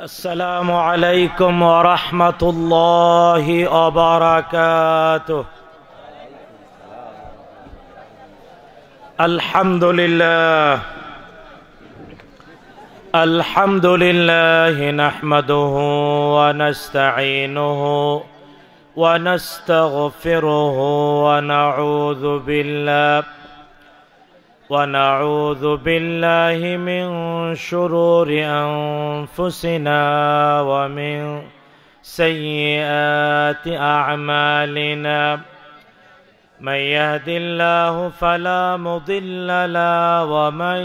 السلام عليكم ورحمة الله وبركاته الحمد لله الحمد لله نحمده ونستعينه ونستغفره ونعوذ بالله ونعوذ بالله من شرور أنفسنا ومن سيئات أعمالنا من يهد الله فلا مضل له ومن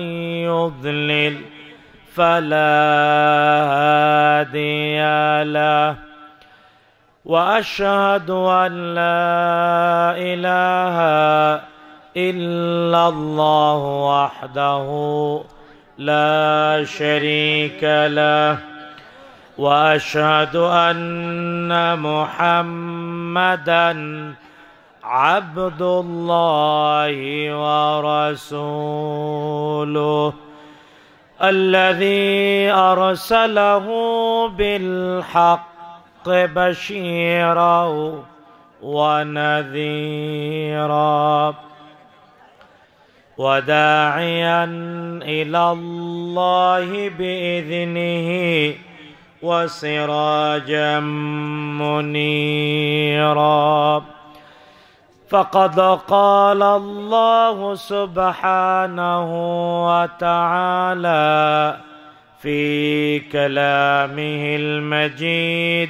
يضلل فلا هادي له وأشهد أن لا إله إلا إلا الله وحده لا شريك له وأشهد أن محمدا عبد الله ورسوله الذي أرسله بالحق بشيرا ونذيرا وداعيا إلى الله بإذنه وسراجا منيرا فقد قال الله سبحانه وتعالى في كلامه المجيد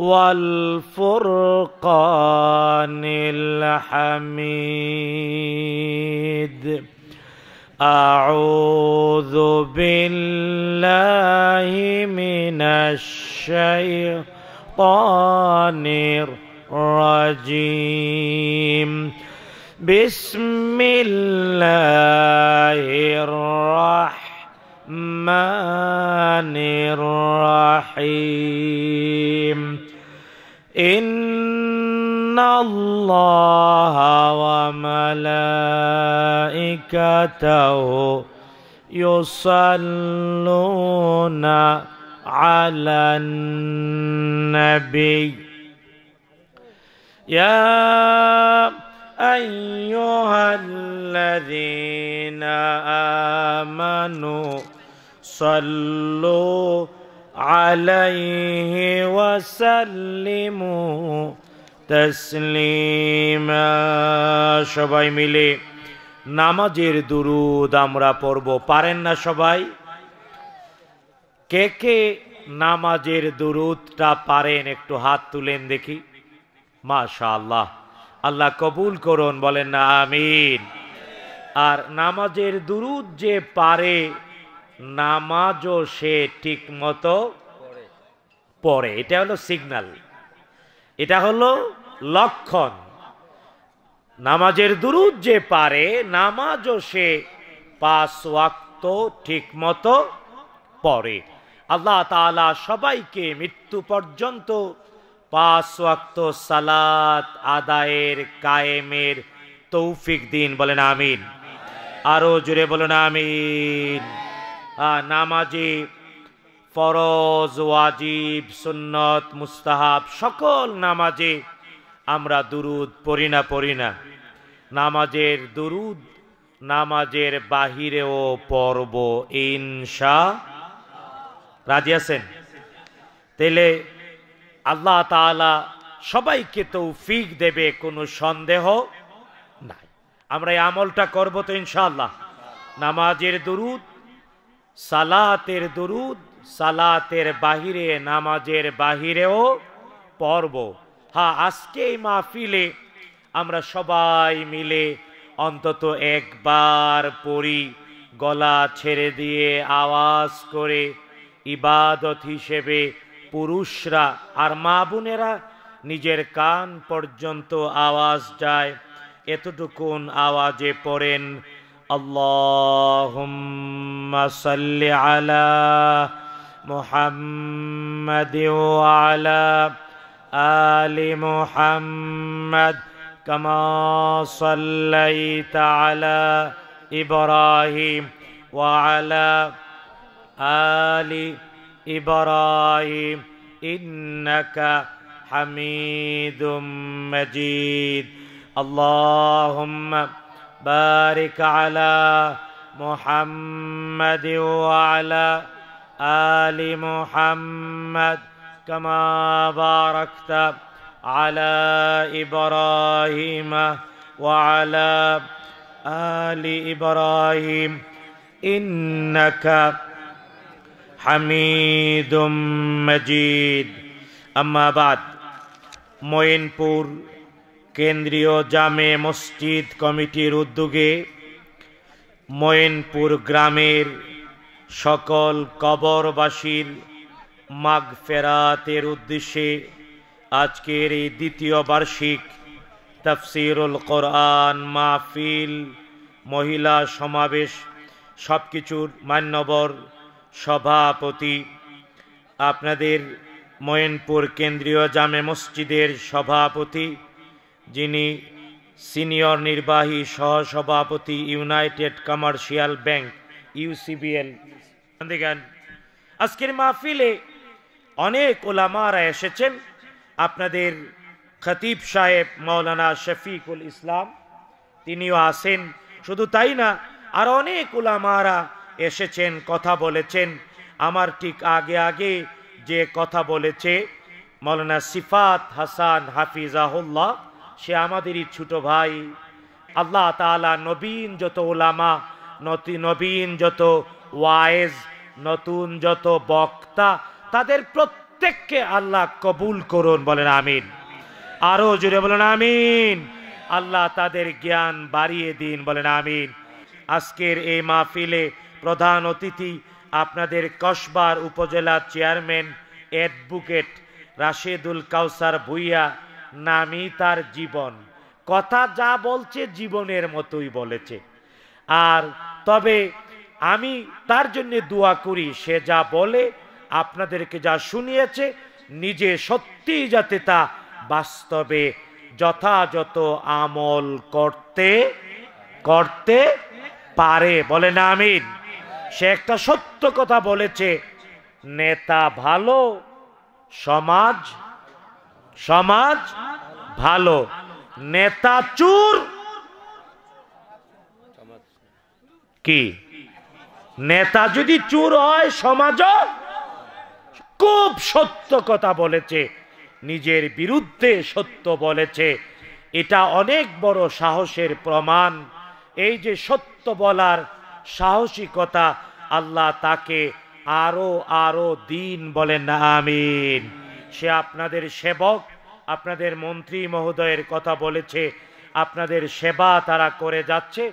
والفرقان الحميد أعوذ بالله من الشيطان الرجيم بسم الله الرحمن الرحيم إن الله وملائكته يصلون على النبي يا أيها الذين آمنوا صلوا عليه وسلموا تسليما সবাই মিলে নামাজের দুরুদ আমরা পড়ব পারেন না সবাই কে কে নামাজের দুরুদটা পারেন একটু হাত তুলেন দেখি মাশাআল্লাহ আল্লাহ কবুল করুন বলেন না আমিন আর নামাজের দুরুদ যে পারে নামাজও সে ঠিক মতো পড়ে এটা হলো সিগনাল এটা হলো লক্ষণ নামাজের দুরুদ যে পারে নামাজও সে পাঁচ ওয়াক্ত ঠিক মতো পড়ে আল্লাহ তালা সবাইকে মৃত্যু পর্যন্ত পাঁচ ওয়াক্ত সালাত আদায়ের কায়েমের তৌফিক দিন বলেন আমিন আরো জুড়ে বলেন আমিন নামাজি ফরজ ওয়াজিব সুন্নত মুস্তাহাব সকল নামাজে আমরা দুরুদ পড়ি না পড়ি না নামাজের দুরুদ নামাজের বাহিরেও পর্ব ইনশা রাজি আছেন তেলে আল্লাহ তালা সবাইকে তৌফিক দেবে কোনো সন্দেহ নাই আমরা এই আমলটা করবো তো ইনশাল্লাহ নামাজের দুরুদ সালাতের দরুদ সালাতের বাহিরে নামাজের বাহিরেও পর্ব হা আজকে মাহফিলে আমরা সবাই মিলে অন্তত একবার পড়ি গলা ছেড়ে দিয়ে আওয়াজ করে ইবাদত হিসেবে পুরুষরা আর মা বোনেরা নিজের কান পর্যন্ত আওয়াজ যায় এতটুকুন আওয়াজে পড়েন اللهم صل على محمد وعلى ال محمد كما صليت على ابراهيم وعلى ال ابراهيم انك حميد مجيد اللهم بارك على محمد وعلى ال محمد كما باركت على ابراهيم وعلى ال ابراهيم انك حميد مجيد اما بعد معینپور কেন্দ্রীয় জামে মসজিদ কমিটির উদ্যোগে ময়নপুর গ্রামের সকল কবরবাসীর মাঘ ফেরাতের উদ্দেশ্যে আজকের এই দ্বিতীয় বার্ষিক তফসিরুল কোরআন মাহফিল মহিলা সমাবেশ সব কিছুর মান্যবর সভাপতি আপনাদের ময়নপুর কেন্দ্রীয় জামে মসজিদের সভাপতি যিনি সিনিয়র নির্বাহী সহসভাপতি ইউনাইটেড কমার্শিয়াল ব্যাংক ইউসিবিএল আজকের মাহফিলে অনেক ওলামারা এসেছেন আপনাদের খতিব সাহেব মৌলানা শফিকুল ইসলাম তিনিও আসেন শুধু তাই না আর অনেক ওলামারা এসেছেন কথা বলেছেন আমার ঠিক আগে আগে যে কথা বলেছে মৌলানা সিফাত হাসান হাফিজাহুল্লাহ সে আমাদেরই ছোট ভাই আল্লাহ তালা নবীন যত ওলামা নতি নবীন যত ওয়াইজ নতুন যত বক্তা তাদের প্রত্যেককে আল্লাহ কবুল করুন বলেন আমিন আরো জুড়ে বলেন আমিন আল্লাহ তাদের জ্ঞান বাড়িয়ে দিন বলেন আমিন আজকের এই মাহফিলে প্রধান অতিথি আপনাদের কসবার উপজেলা চেয়ারম্যান অ্যাডভোকেট রাশেদুল কাউসার ভুইয়া নামই তার জীবন কথা যা বলছে জীবনের মতোই বলেছে আর তবে আমি তার জন্য দোয়া করি সে যা বলে আপনাদেরকে যা শুনিয়েছে নিজে সত্যি যাতে তা বাস্তবে যথাযথ আমল করতে করতে পারে বলে না আমিন সে একটা সত্য কথা বলেছে নেতা ভালো সমাজ সমাজ ভালো নেতা চুর কি নেতা যদি চুর হয় সমাজও খুব সত্য কথা বলেছে নিজের বিরুদ্ধে সত্য বলেছে এটা অনেক বড় সাহসের প্রমাণ এই যে সত্য বলার সাহসিকতা আল্লাহ তাকে আরো আরো দিন বলেন আমিন সে আপনাদের সেবক আপনাদের মন্ত্রী মহোদয়ের কথা বলেছে আপনাদের সেবা তারা করে যাচ্ছে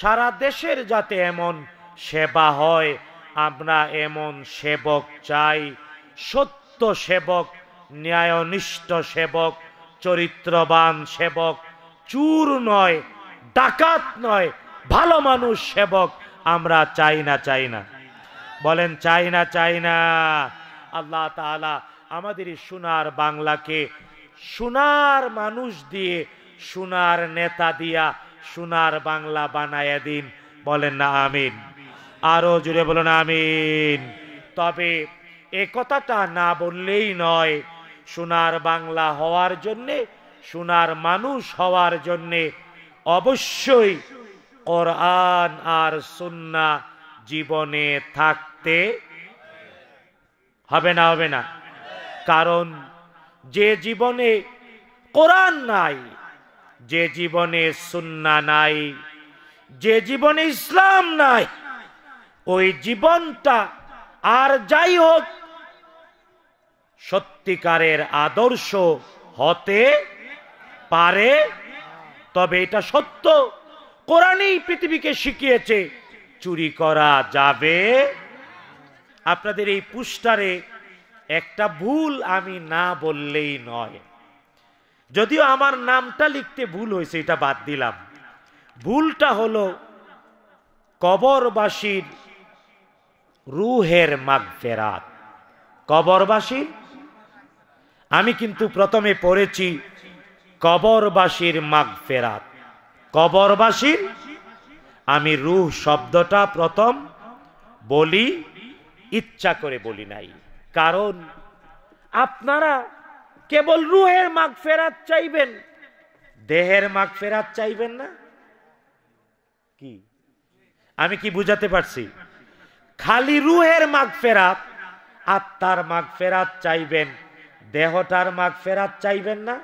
সারা দেশের যাতে এমন সেবা হয় আমরা এমন সেবক চাই সত্য সেবক ন্যায়নিষ্ঠ সেবক চরিত্রবান সেবক চুর নয় ডাকাত নয় ভালো মানুষ সেবক আমরা চাই না চাই না বলেন চাই না চাই না আল্লাহ তালা আমাদের সোনার বাংলাকে সোনার মানুষ দিয়ে সোনার নেতা দিয়া সোনার বাংলা বানায়া দিন বলেন না আমিন আরো জুড়ে বলেন আমিন তবে এ কথাটা না বললেই নয় সোনার বাংলা হওয়ার জন্যে সোনার মানুষ হওয়ার জন্যে অবশ্যই কোরআন আর সুন্না জীবনে থাকতে হবে না হবে না কারণ যে জীবনে কোরআন নাই যে জীবনে সুন্না নাই যে জীবনে ইসলাম নাই ওই জীবনটা আর যাই হোক সত্যিকারের আদর্শ হতে পারে তবে এটা সত্য কোরআনেই পৃথিবীকে শিখিয়েছে চুরি করা যাবে আপনাদের এই পুস্টারে একটা ভুল আমি না বললেই নয় যদিও আমার নামটা লিখতে ভুল হয়েছে এটা বাদ দিলাম ভুলটা হলো কবরবাসীর রুহের মাগফেরাত কবরবাসীর আমি কিন্তু প্রথমে পড়েছি কবরবাসীর মাগফেরাত কবরবাসীর আমি রুহ শব্দটা প্রথম বলি ইচ্ছা করে বলি নাই কারণ আপনারা কেবল রুহের মাগ ফেরাত চাইবেন দেহের মাগ ফেরাত চাইবেন না কি আমি কি বুঝাতে পারছি খালি রুহের মাগ ফেরাত আত্মার মাগ ফেরাত চাইবেন দেহটার মাগ ফেরাত চাইবেন না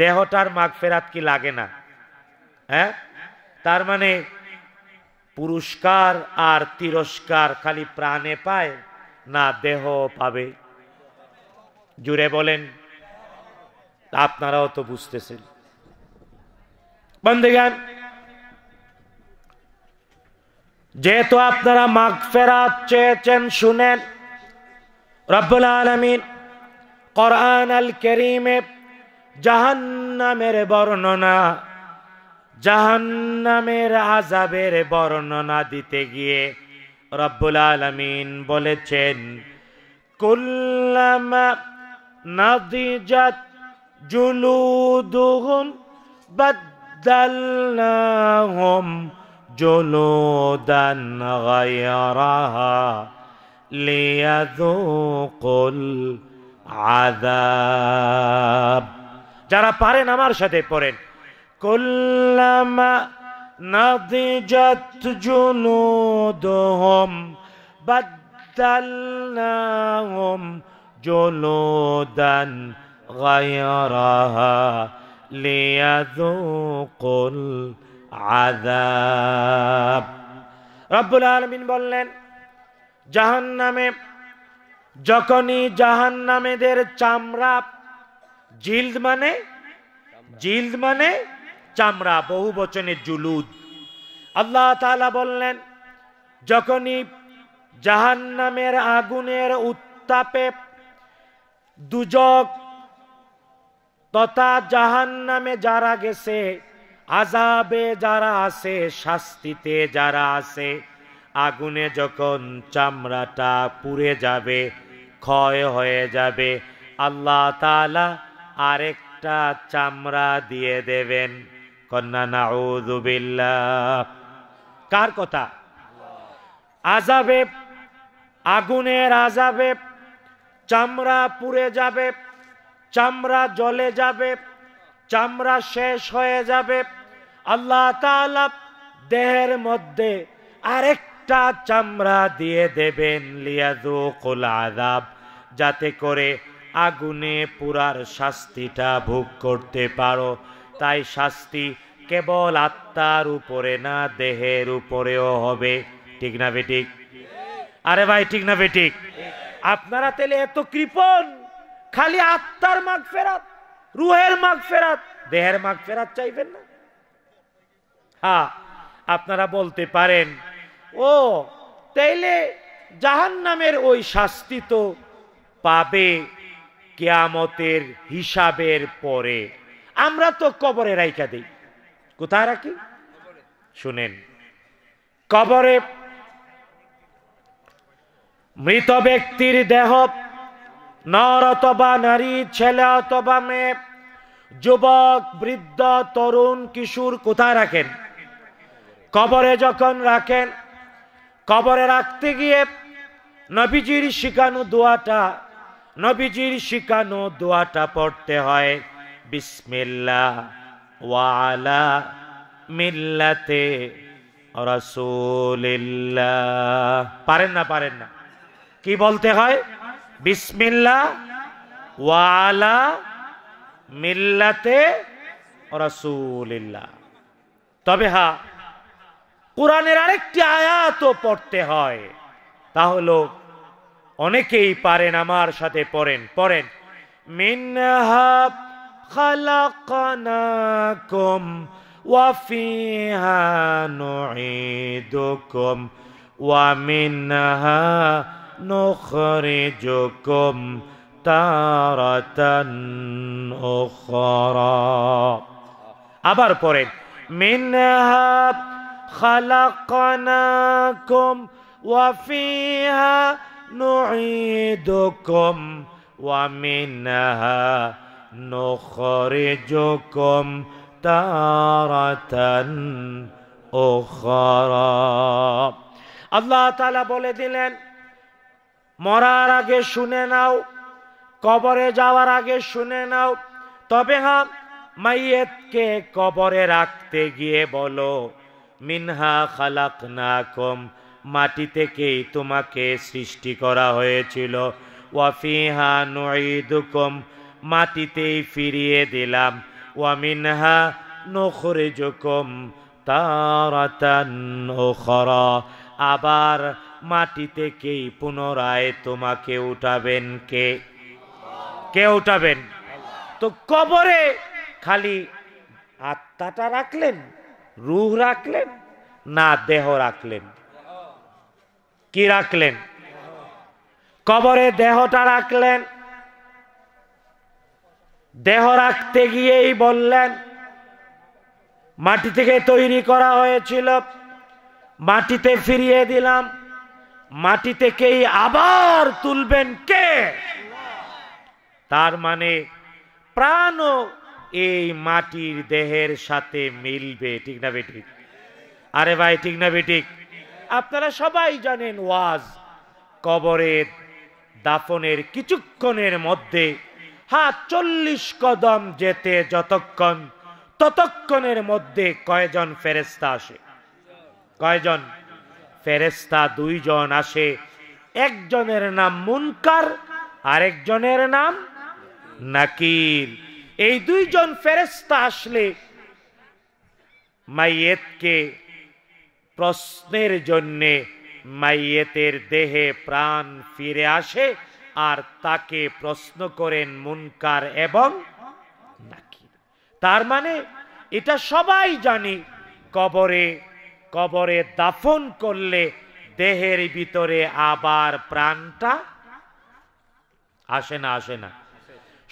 দেহটার মাগ ফেরাত কি লাগে না হ্যাঁ তার মানে পুরস্কার আর তিরস্কার খালি প্রাণে পায় না দেহ পাবে জুড়ে বলেন আপনারাও তো বুঝতেছেন গান যেহেতু আপনারা মাঘ ফেরাত চেয়েছেন শুনেন রব্বুল আলমিন করান আল কেরিমে জাহান্নামের বর্ণনা জাহান্নামের আজাবের বর্ণনা দিতে গিয়ে রব্বুল আলমিন বলেছেন কুল্লামা নাদিজাত জুলুদুহুম বাদ্দালনাহুম জুলুদান গায়রাহা লিয়াযুকুল আযাব যারা পারেন আমার সাথে পড়েন কুল্লামা নদীজত জুলুদহম বদলনাহম জুলুদন গায়রা লিয়াযুকুল আযাব রব্বুল আলামিন বললেন জাহান্নামে যখনই জাহান্নামেদের চামড়া জিল্দ মানে জিল্দ মানে চামড়া বহু বচনে জুলুদ আল্লাহ তালা বললেন যখনই জাহান্নামের আগুনের উত্তাপে দুজক তথা জাহান্নামে যারা গেছে আজাবে যারা আছে শাস্তিতে যারা আছে আগুনে যখন চামড়াটা পুড়ে যাবে ক্ষয় হয়ে যাবে আল্লাহ তালা আরেকটা চামড়া দিয়ে দেবেন কার কথা আজাবে আগুনের আজাবে চামড়া পুড়ে যাবে চামড়া জলে যাবে চামড়া শেষ হয়ে যাবে আল্লাহ দেহের মধ্যে আরেকটা চামড়া দিয়ে দেবেন আজাব যাতে করে আগুনে পুরার শাস্তিটা ভোগ করতে পারো তাই শাস্তি কেবল আত্মার উপরে না দেহের উপরেও হবে ঠিক না বেটিক আরে ভাই ঠিক না বেটিক আপনারা তেলে এত কৃপন খালি আত্মার মাগ ফেরাত রুহের মাগ ফেরাত দেহের মাগ ফেরাত চাইবেন না হ্যাঁ আপনারা বলতে পারেন ও তাইলে জাহান নামের ওই শাস্তি তো পাবে কেয়ামতের হিসাবের পরে আমরা তো কবরে রাইখা দিই কোথায় রাখি শুনেন কবরে মৃত ব্যক্তির দেহ নর অথবা নারী ছেলে অথবা মেয়ে যুবক বৃদ্ধ তরুণ কিশোর কোথায় রাখেন কবরে যখন রাখেন কবরে রাখতে গিয়ে নবীজির শিখানো দোয়াটা নবীজির শিখানো দোয়াটা পড়তে হয় বিসমিল্লা ওয়ালা মিল্লাতে রসুলিল্লাহ পারেন না পারেন না কি বলতে হয় বিসমিল্লা ওয়ালা মিল্লাতে রসুলিল্লা তবে হা কোরআনের আরেকটি আয়াত পড়তে হয় তা অনেকেই পারেন আমার সাথে পড়েন পড়েন মিনহা خلقناكم وفيها نعيدكم ومنها نخرجكم تارة أخرى أبر পরে منها خلقناكم وفيها نعيدكم ومنها نخرجكم تارة أخرى আল্লাহ তালা বলে দিলেন মরার আগে শুনে নাও কবরে যাওয়ার আগে শুনে নাও তবে হ্যাঁ মাইয়েতকে কবরে রাখতে গিয়ে বলো মিনহা খালাক না কম মাটি থেকেই তোমাকে সৃষ্টি করা হয়েছিল ওয়াফিহা নুইদুকম মাটিতেই ফিরিয়ে দিলাম ওয়ামিনহা নখরে যকম তার আবার মাটি থেকেই পুনরায় তোমাকে উঠাবেন কে কে উঠাবেন তো কবরে খালি আত্মাটা রাখলেন রুহ রাখলেন না দেহ রাখলেন কি রাখলেন কবরে দেহটা রাখলেন দেহ রাখতে গিয়েই বললেন মাটি থেকে তৈরি করা হয়েছিল মাটিতে ফিরিয়ে দিলাম মাটি থেকেই আবার তুলবেন কে তার মানে প্রাণও এই মাটির দেহের সাথে মিলবে ঠিক না বেঠিক আরে ভাই ঠিক না বেঠিক আপনারা সবাই জানেন ওয়াজ কবরের দাফনের কিছুক্ষণের মধ্যে হ্যাঁ চল্লিশ কদম যেতে যতক্ষণ ততক্ষণের মধ্যে কয়জন ফেরেস্তা আসে কয়জন ফেরেস্তা দুইজন আসে একজনের নাম মুনকার আরেকজনের নাম নাকির এই দুইজন ফেরেস্তা আসলে মাইয়েতকে প্রশ্নের জন্যে মাইয়েতের দেহে প্রাণ ফিরে আসে আর তাকে প্রশ্ন করেন মুনকার এবং নাকির তার মানে এটা সবাই জানি কবরে কবরে দাফন করলে দেহের ভিতরে আবার প্রাণটা আসে না আসে না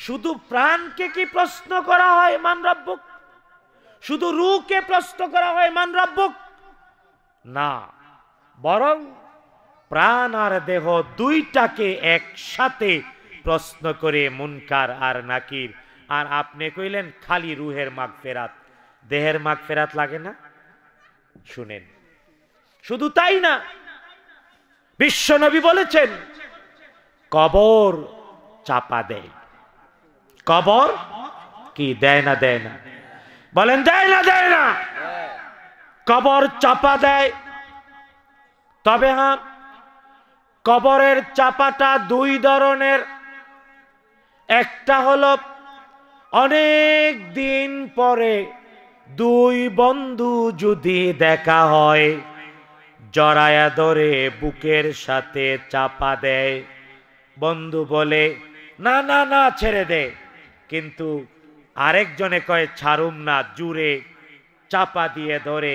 শুধু প্রাণকে কি প্রশ্ন করা হয় মান শুধু রুকে প্রশ্ন করা হয় মান না বরং প্রাণ আর দেহ দুইটাকে একসাথে প্রশ্ন করে মুনকার আর নাকির আর আপনি কইলেন খালি রুহের মাগ ফেরাত দেহের মাগ ফেরাত লাগে না শুনেন শুধু তাই না বিশ্বনবী বলেছেন কবর চাপা দেয় কবর কি দেয় না দেয় না বলেন দেয় না দেয় না কবর চাপা দেয় তবে হ্যাঁ কবরের চাপাটা দুই ধরনের একটা হল অনেক দিন পরে দুই বন্ধু যদি দেখা হয় জড়ায়া ধরে বুকের সাথে চাপা দেয় বন্ধু বলে না না না ছেড়ে দে কিন্তু আরেকজনে কয়ে ছাড়ুম না জুড়ে চাপা দিয়ে ধরে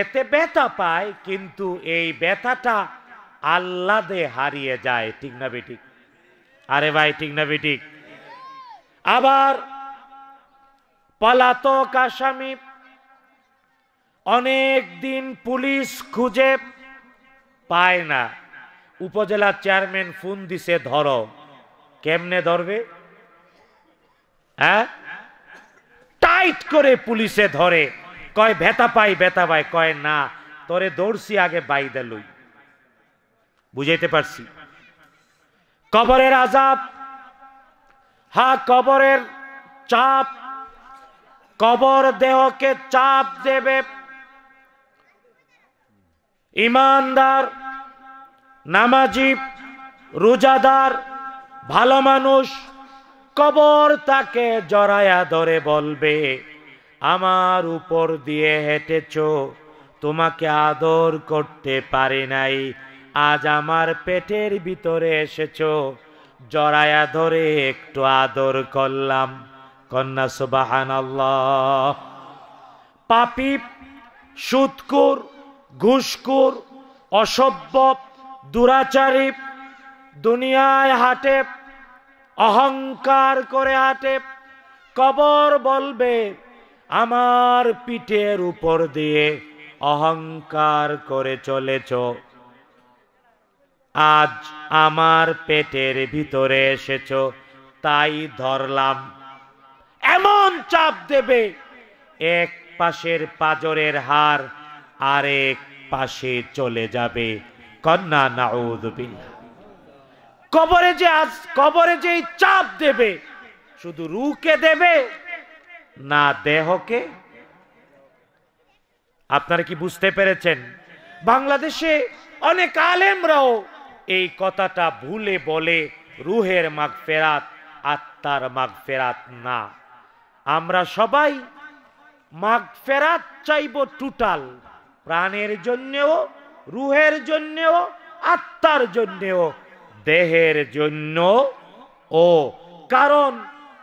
এতে ব্যথা পায় কিন্তু এই ব্যথাটা আল্লাদে হারিয়ে যায় ঠিক না বেটিক আরে ভাই ঠিক না বেটিক আবার পলাতক আসামি অনেক দিন পুলিশ খুঁজে পায় না উপজেলা চেয়ারম্যান ফোন দিছে ধরো কেমনে ধরবে হ্যাঁ টাইট করে পুলিশে ধরে কয় ভেতা পাই ভেতা পাই কয় না তোরে দৌড়ছি আগে বাইদা লই বুঝাইতে পারছি কবরের আজাব হা কবরের চাপ কবর দেহকে চাপ দেবে ইমানদার নামাজি রোজাদার ভালো মানুষ কবর তাকে জড়ায়া ধরে বলবে আমার উপর দিয়ে হেঁটেছ তোমাকে আদর করতে পারে নাই আজ আমার পেটের ভিতরে এসেছ জড়ায়া ধরে একটু আদর করলাম কন্যা সুবাহান পাপি সুৎকুর ঘুষকুর অসভ্য দুরাচারী দুনিয়ায় হাটে অহংকার করে হাটে কবর বলবে আমার পিঠের উপর দিয়ে অহংকার করে চলেছ আজ আমার পেটের ভিতরে এসেছ তাই ধরলাম এমন চাপ দেবে এক পাশের পাজরের হার আরেক পাশে চলে যাবে কন্যা নাউদ্দিল্লা কবরে যে আজ কবরে যে চাপ দেবে শুধু রুকে দেবে না দেহকে আপনারা কি বুঝতে পেরেছেন বাংলাদেশে অনেক আলেমরাও এই কথাটা ভুলে বলে রুহের মাগ ফেরাত আত্মার মাগ ফেরাত না আমরা সবাই মাগ ফেরাত চাইব টুটাল প্রাণের জন্যেও রুহের জন্যেও আত্মার জন্যেও দেহের জন্য ও কারণ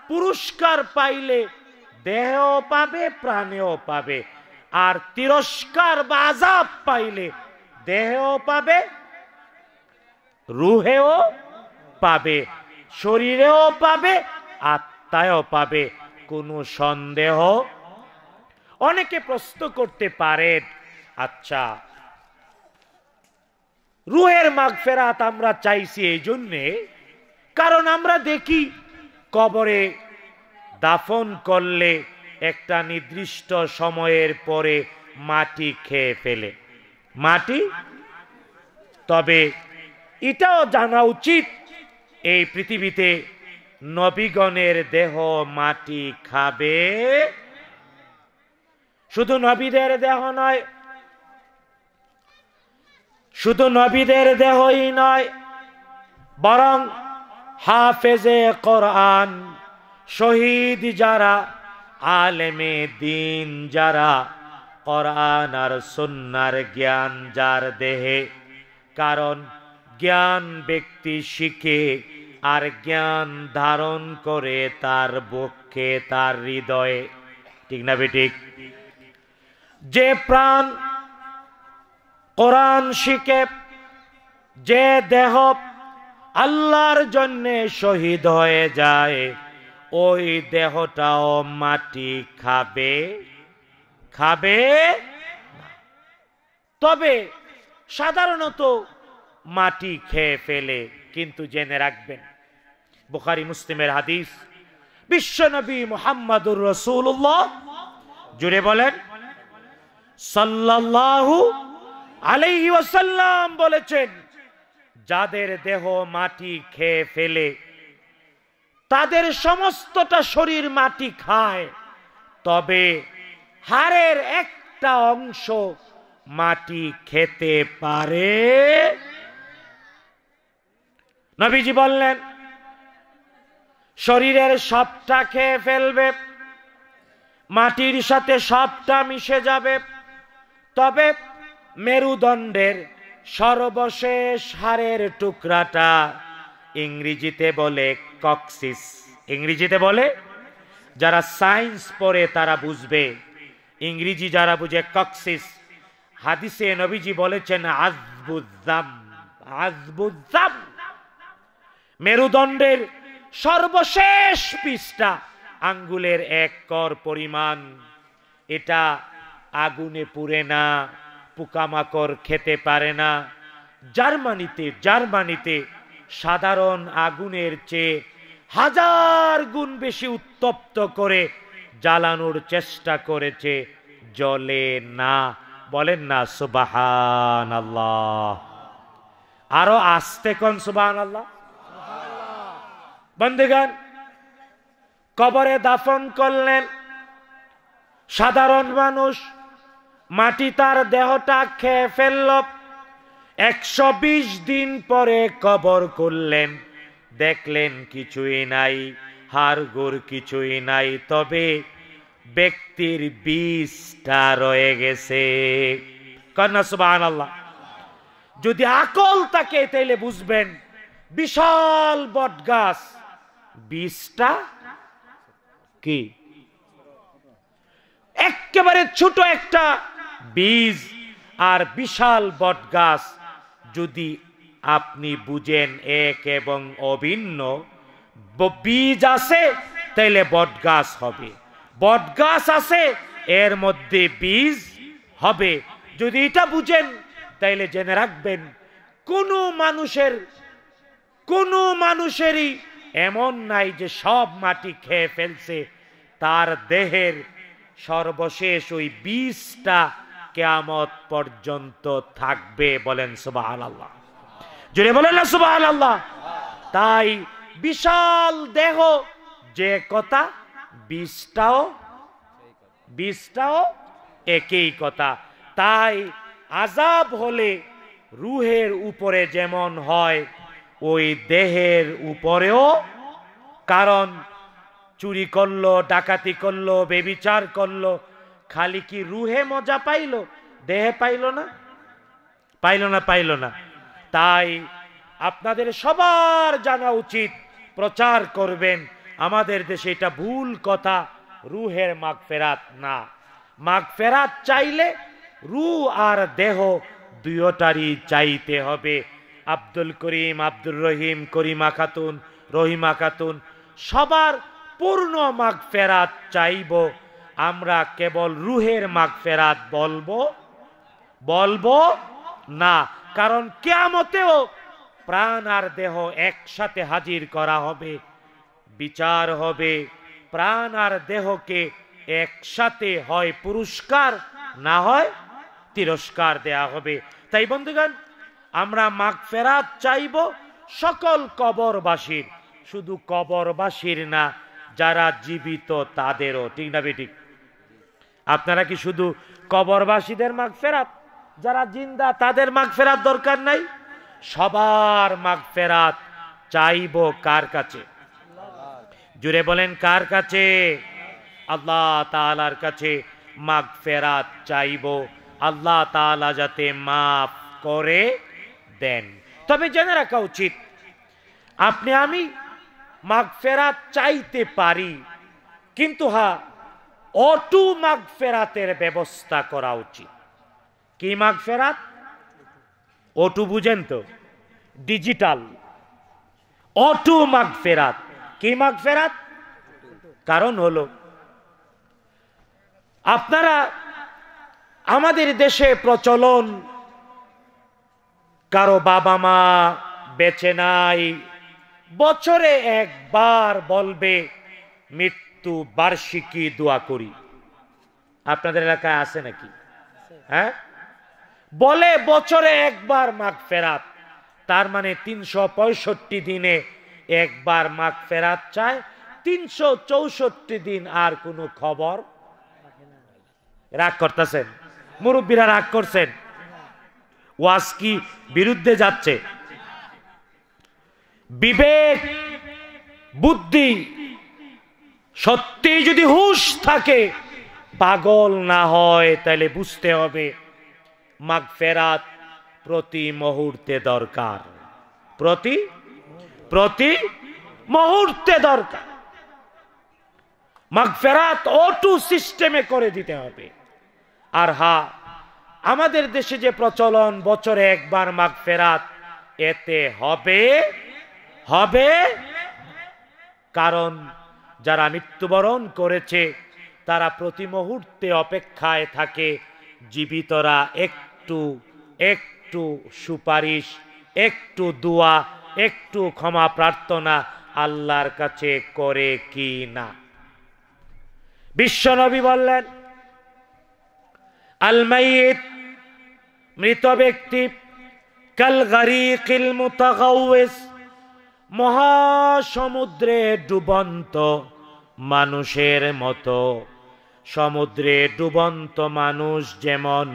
পুরস্কার পাইলে দেহও পাবে প্রাণেও পাবে আর তিরস্কার বা আজাব পাইলে দেহও পাবে রুহেও পাবে শরীরেও পাবে আত্মায়ও পাবে কোনো সন্দেহ অনেকে প্রশ্ন করতে পারেন আচ্ছা রুহের মাগ ফেরাত আমরা চাইছি এই জন্যে কারণ আমরা দেখি কবরে দাফন করলে একটা নির্দিষ্ট সময়ের পরে মাটি খেয়ে ফেলে মাটি তবে এটাও জানা উচিত এই পৃথিবীতে নবীগণের দেহ মাটি খাবে শুধু নবীদের দেহ নয় শুধু নবীদের দেহই নয় বরং হাফেজে কোরআন শহীদ যারা আলেমে দিন যারা কোরআন আর সন্ন্যার জ্ঞান যার দেহে কারণ জ্ঞান ব্যক্তি শিখে আর জ্ঞান ধারণ করে তার বক্ষে তার হৃদয়ে ঠিক না বেঠিক যে প্রাণ কোরআন শিখে যে দেহ আল্লাহর জন্যে শহীদ হয়ে যায় ওই দেহটাও মাটি খাবে খাবে তবে সাধারণত মাটি খেয়ে ফেলে কিন্তু জেনে রাখবেন বুখারি মুসলিমের হাদিস বিশ্বনবী মোহাম্মদুর রসুল্লাহ জুড়ে বলেন সাল্লাল্লাহু আলাইসাল্লাম ওয়াসাল্লাম বলেছেন যাদের দেহ মাটি খেয়ে ফেলে তাদের সমস্তটা শরীর মাটি খায় তবে হারের একটা অংশ মাটি খেতে পারে নবীজি বললেন শরীরের সবটা খেয়ে ফেলবে মাটির সাথে সবটা মিশে যাবে তবে মেরুদণ্ডের সর্বশেষ হারের টুকরাটা ইংরেজিতে বলে কক্সিস ইংরেজিতে বলে যারা সায়েন্স পড়ে তারা বুঝবে ইংরেজি যারা বুঝে কক্সিস হাদিসে নবীজি বলেছেন আজবুদ্দাম আজবুদ্দাম মেরুদণ্ডের সর্বশেষ পিসটা আঙ্গুলের এক কর পরিমাণ এটা আগুনে পুড়ে না পোকামাকড় খেতে পারে না জার্মানিতে জার্মানিতে সাধারণ আগুনের চেয়ে হাজার গুণ বেশি উত্তপ্ত করে জ্বালানোর চেষ্টা করেছে জলে না বলেন না সুবাহান আল্লাহ আরো আসতে কন সুবাহান আল্লাহ বন্ধুগণ কবরে দাফন করলেন সাধারণ মানুষ মাটি তার দেহটা খেয়ে ফেলল একশো দিন পরে কবর করলেন দেখলেন কিছুই নাই হাড়গোড় কিছুই নাই তবে ব্যক্তির বিষটা রয়ে গেছে কন্যা সুবাহ আল্লাহ যদি আকল তাকে তাইলে বুঝবেন বিশাল বট গাছ বীজটা কি একেবারে ছোট একটা বীজ আর বিশাল বট গাছ যদি আপনি বুঝেন এক এবং অভিন্ন বীজ আছে তাইলে বট গাছ হবে বট গাছ আছে এর মধ্যে বীজ হবে যদি এটা বুঝেন তাইলে জেনে রাখবেন কোনো মানুষের কোনো মানুষেরই এমন নাই যে সব মাটি খেয়ে ফেলছে তার দেহের সর্বশেষ ওই বীজটা কেয়ামত পর্যন্ত থাকবে বলেন সুবাহ আল্লাহ জুড়ে বলেন না সুবাহ আল্লাহ তাই বিশাল দেহ যে কথা বীজটাও বীজটাও একই কথা তাই আজাব হলে রুহের উপরে যেমন হয় ওই দেহের উপরেও কারণ চুরি করলো ডাকাতি করলো বেবিচার করলো খালি কি রুহে মজা পাইল দেহে পাইল না পাইল না পাইল না তাই আপনাদের সবার জানা উচিত প্রচার করবেন আমাদের দেশে এটা ভুল কথা রুহের মাগ ফেরাত না মাগ ফেরাত চাইলে রু আর দেহ দুয়োটারই চাইতে হবে আব্দুল করিম আব্দুর রহিম করিমা খাতুন রহিমা খাতুন সবার পূর্ণ মাগ ফেরাত চাইব আমরা কেবল রুহের মাঘ ফেরাত বলবো বলবো না কারণ কেয়ামতেও প্রাণ আর দেহ একসাথে হাজির করা হবে বিচার হবে প্রাণ আর দেহকে একসাথে হয় পুরস্কার না হয় তিরস্কার দেয়া হবে তাই বন্ধুগণ আমরা মাগ ফেরাত চাইব সকল কবরবাসীর শুধু কবরবাসীর না যারা জীবিত তাদেরও ঠিক না বেটি আপনারা কি শুধু কবরবাসীদের মাঘ ফেরাত যারা জিন্দা তাদের মাঘ ফেরাত দরকার নাই সবার মাগ ফেরাত চাইব কার কাছে জুড়ে বলেন কার কাছে আল্লাহ তালার কাছে মাগ ফেরাত চাইব আল্লাহ তালা যাতে মাফ করে দেন তবে জেনে রাখা উচিত আপনি আমি মাঘ ফেরাত চাইতে পারি কিন্তু হা হ্যাঁ, অটু মাঘ ফেরাতের ব্যবস্থা করা উচিত কি মাঘ ফেরাত অটু বুঝেন তো ডিজিটাল অটু মাঘ ফেরাত কি মাঘ ফেরাত কারণ হলো আপনারা আমাদের দেশে প্রচলন কারো বাবা মা বেঁচে নাই বছরে একবার বলবে মৃত্যু বার্ষিকী দোয়া করি আপনাদের এলাকায় আছে নাকি হ্যাঁ বলে বছরে একবার মাঘ ফেরাত তার মানে তিনশো দিনে একবার মাগ ফেরাত চায় তিনশো দিন আর কোনো খবর রাগ করতেছেন মুরব্বীরা রাগ করছেন ওয়াসকি বিরুদ্ধে যাচ্ছে বিবেক বুদ্ধি সত্যি যদি হুশ থাকে পাগল না হয় তাহলে বুঝতে হবে মাগ ফেরাত প্রতি মুহূর্তে দরকার প্রতি প্রতি মুহূর্তে দরকার মাগ ফেরাত অটু সিস্টেমে করে দিতে হবে আর হা আমাদের দেশে যে প্রচলন বছরে একবার মাগ ফেরাত এতে হবে হবে কারণ যারা মৃত্যুবরণ করেছে তারা প্রতি মুহূর্তে অপেক্ষায় থাকে জীবিতরা একটু একটু সুপারিশ একটু দোয়া একটু ক্ষমা প্রার্থনা আল্লাহর কাছে করে কি না বিশ্বনবী বললেন আলমাইত মৃত ব্যক্তি কাল গারিকিল মুতাগাউস মহাসমুদ্রে ডুবন্ত মানুষের মতো সমুদ্রে ডুবন্ত মানুষ যেমন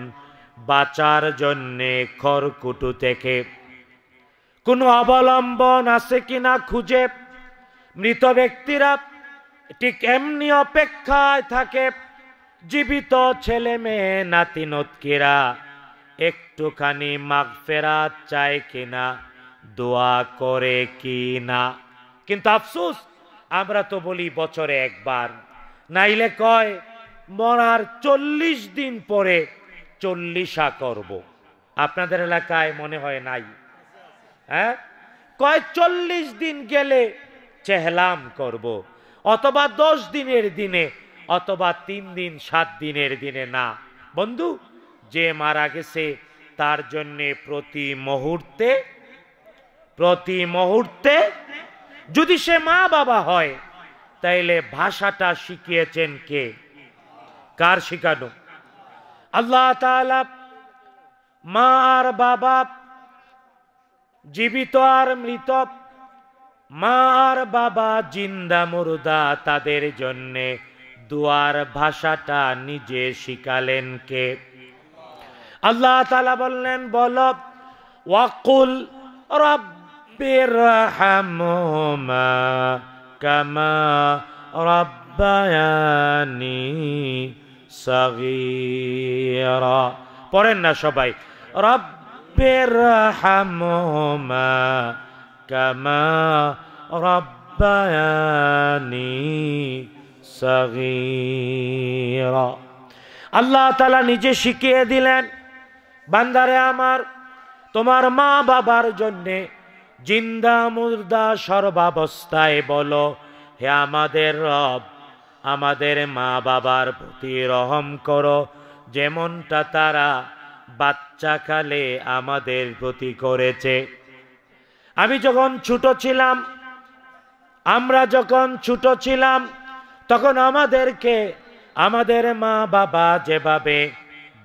বাঁচার জন্যে খড়কুটু থেকে কোনো অবলম্বন আছে কিনা খুঁজে মৃত ব্যক্তিরা ঠিক এমনি অপেক্ষায় থাকে জীবিত ছেলে মেয়ে নাতি নতকিরা একটুখানি ফেরা চায় কিনা দোয়া করে কি না কিন্তু আফসুস আমরা তো বলি বছরে একবার নাইলে কয় মরার চল্লিশ দিন পরে চল্লিশা করব। আপনাদের এলাকায় মনে হয় নাই হ্যাঁ কয় চল্লিশ দিন গেলে চেহলাম করব। অথবা দশ দিনের দিনে অথবা তিন দিন সাত দিনের দিনে না বন্ধু যে মারা গেছে তার জন্যে প্রতি মুহূর্তে প্রতি মুহূর্তে যদি সে মা বাবা হয় তাইলে ভাষাটা শিখিয়েছেন কে কার শিখানো আল্লাহ তালা মা আর বাবা জীবিত আর মৃত মা আর বাবা জিন্দা মুরুদা তাদের জন্যে দুয়ার ভাষাটা নিজে শিখালেন কে আল্লাহ তালা বললেন বল ওয়াকুল রব্বের হামা কামা রব্বায়ানি সগীরা পড়েন না সবাই রব্বের হামা কামা রব্বায়ানি আল্লাহ তালা নিজে শিখিয়ে দিলেন বান্দারে আমার তোমার মা বাবার জন্যে জিন্দা মুর্দা সর্বাবস্থায় বলো হে আমাদের রব আমাদের মা বাবার প্রতি রহম করো যেমনটা তারা বাচ্চাকালে আমাদের প্রতি করেছে আমি যখন ছোট ছিলাম আমরা যখন ছোট ছিলাম তখন আমাদেরকে আমাদের মা বাবা যেভাবে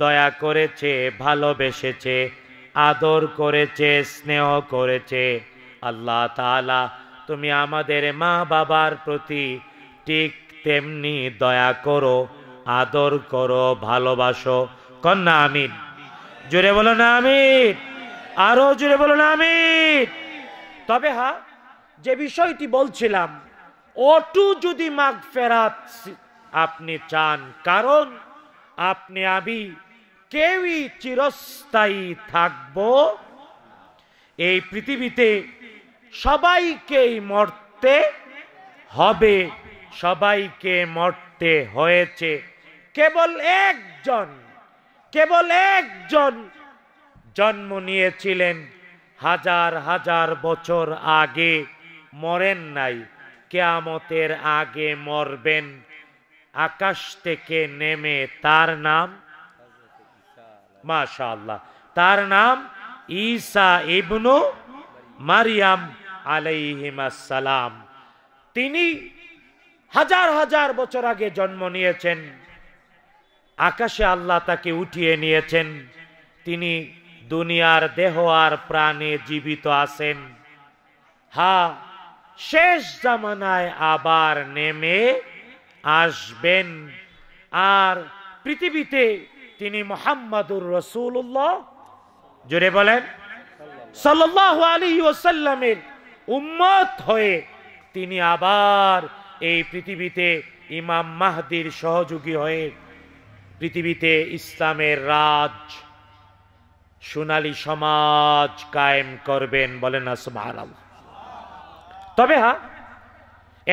দয়া করেছে ভালোবেসেছে আদর করেছে স্নেহ করেছে আল্লাহ তালা তুমি আমাদের মা বাবার প্রতি ঠিক তেমনি দয়া করো আদর করো ভালোবাসো কন্যা আমিন জোরে বলো না আমিন আরো জুড়ে বলো না আমিন তবে হ্যাঁ যে বিষয়টি বলছিলাম অটু যদি মাগ ফেরাত আপনি চান কারণ আপনি আমি কেউই চিরস্থায়ী থাকব এই পৃথিবীতে সবাইকেই মরতে হবে সবাইকে মরতে হয়েছে কেবল একজন কেবল একজন জন্ম নিয়েছিলেন হাজার হাজার বছর আগে মরেন নাই কেয়ামতের আগে মরবেন আকাশ থেকে নেমে তার নাম মাশা আল্লাহ তার নাম ঈসা ইবনু মারিয়াম আলাইহিমাসালাম তিনি হাজার হাজার বছর আগে জন্ম নিয়েছেন আকাশে আল্লাহ তাকে উঠিয়ে নিয়েছেন তিনি দুনিয়ার দেহ আর প্রাণে জীবিত আছেন হা শেষ জামানায় আবার নেমে আসবেন আর পৃথিবীতে তিনি মোহাম্মদুর রসুল্লাহ জুড়ে বলেন সাল্লাহ আলী উম্মত হয়ে তিনি আবার এই পৃথিবীতে ইমাম মাহদির সহযোগী হয়ে পৃথিবীতে ইসলামের রাজ সোনালী সমাজ কায়েম করবেন বলেন আসমাল তবে হ্যাঁ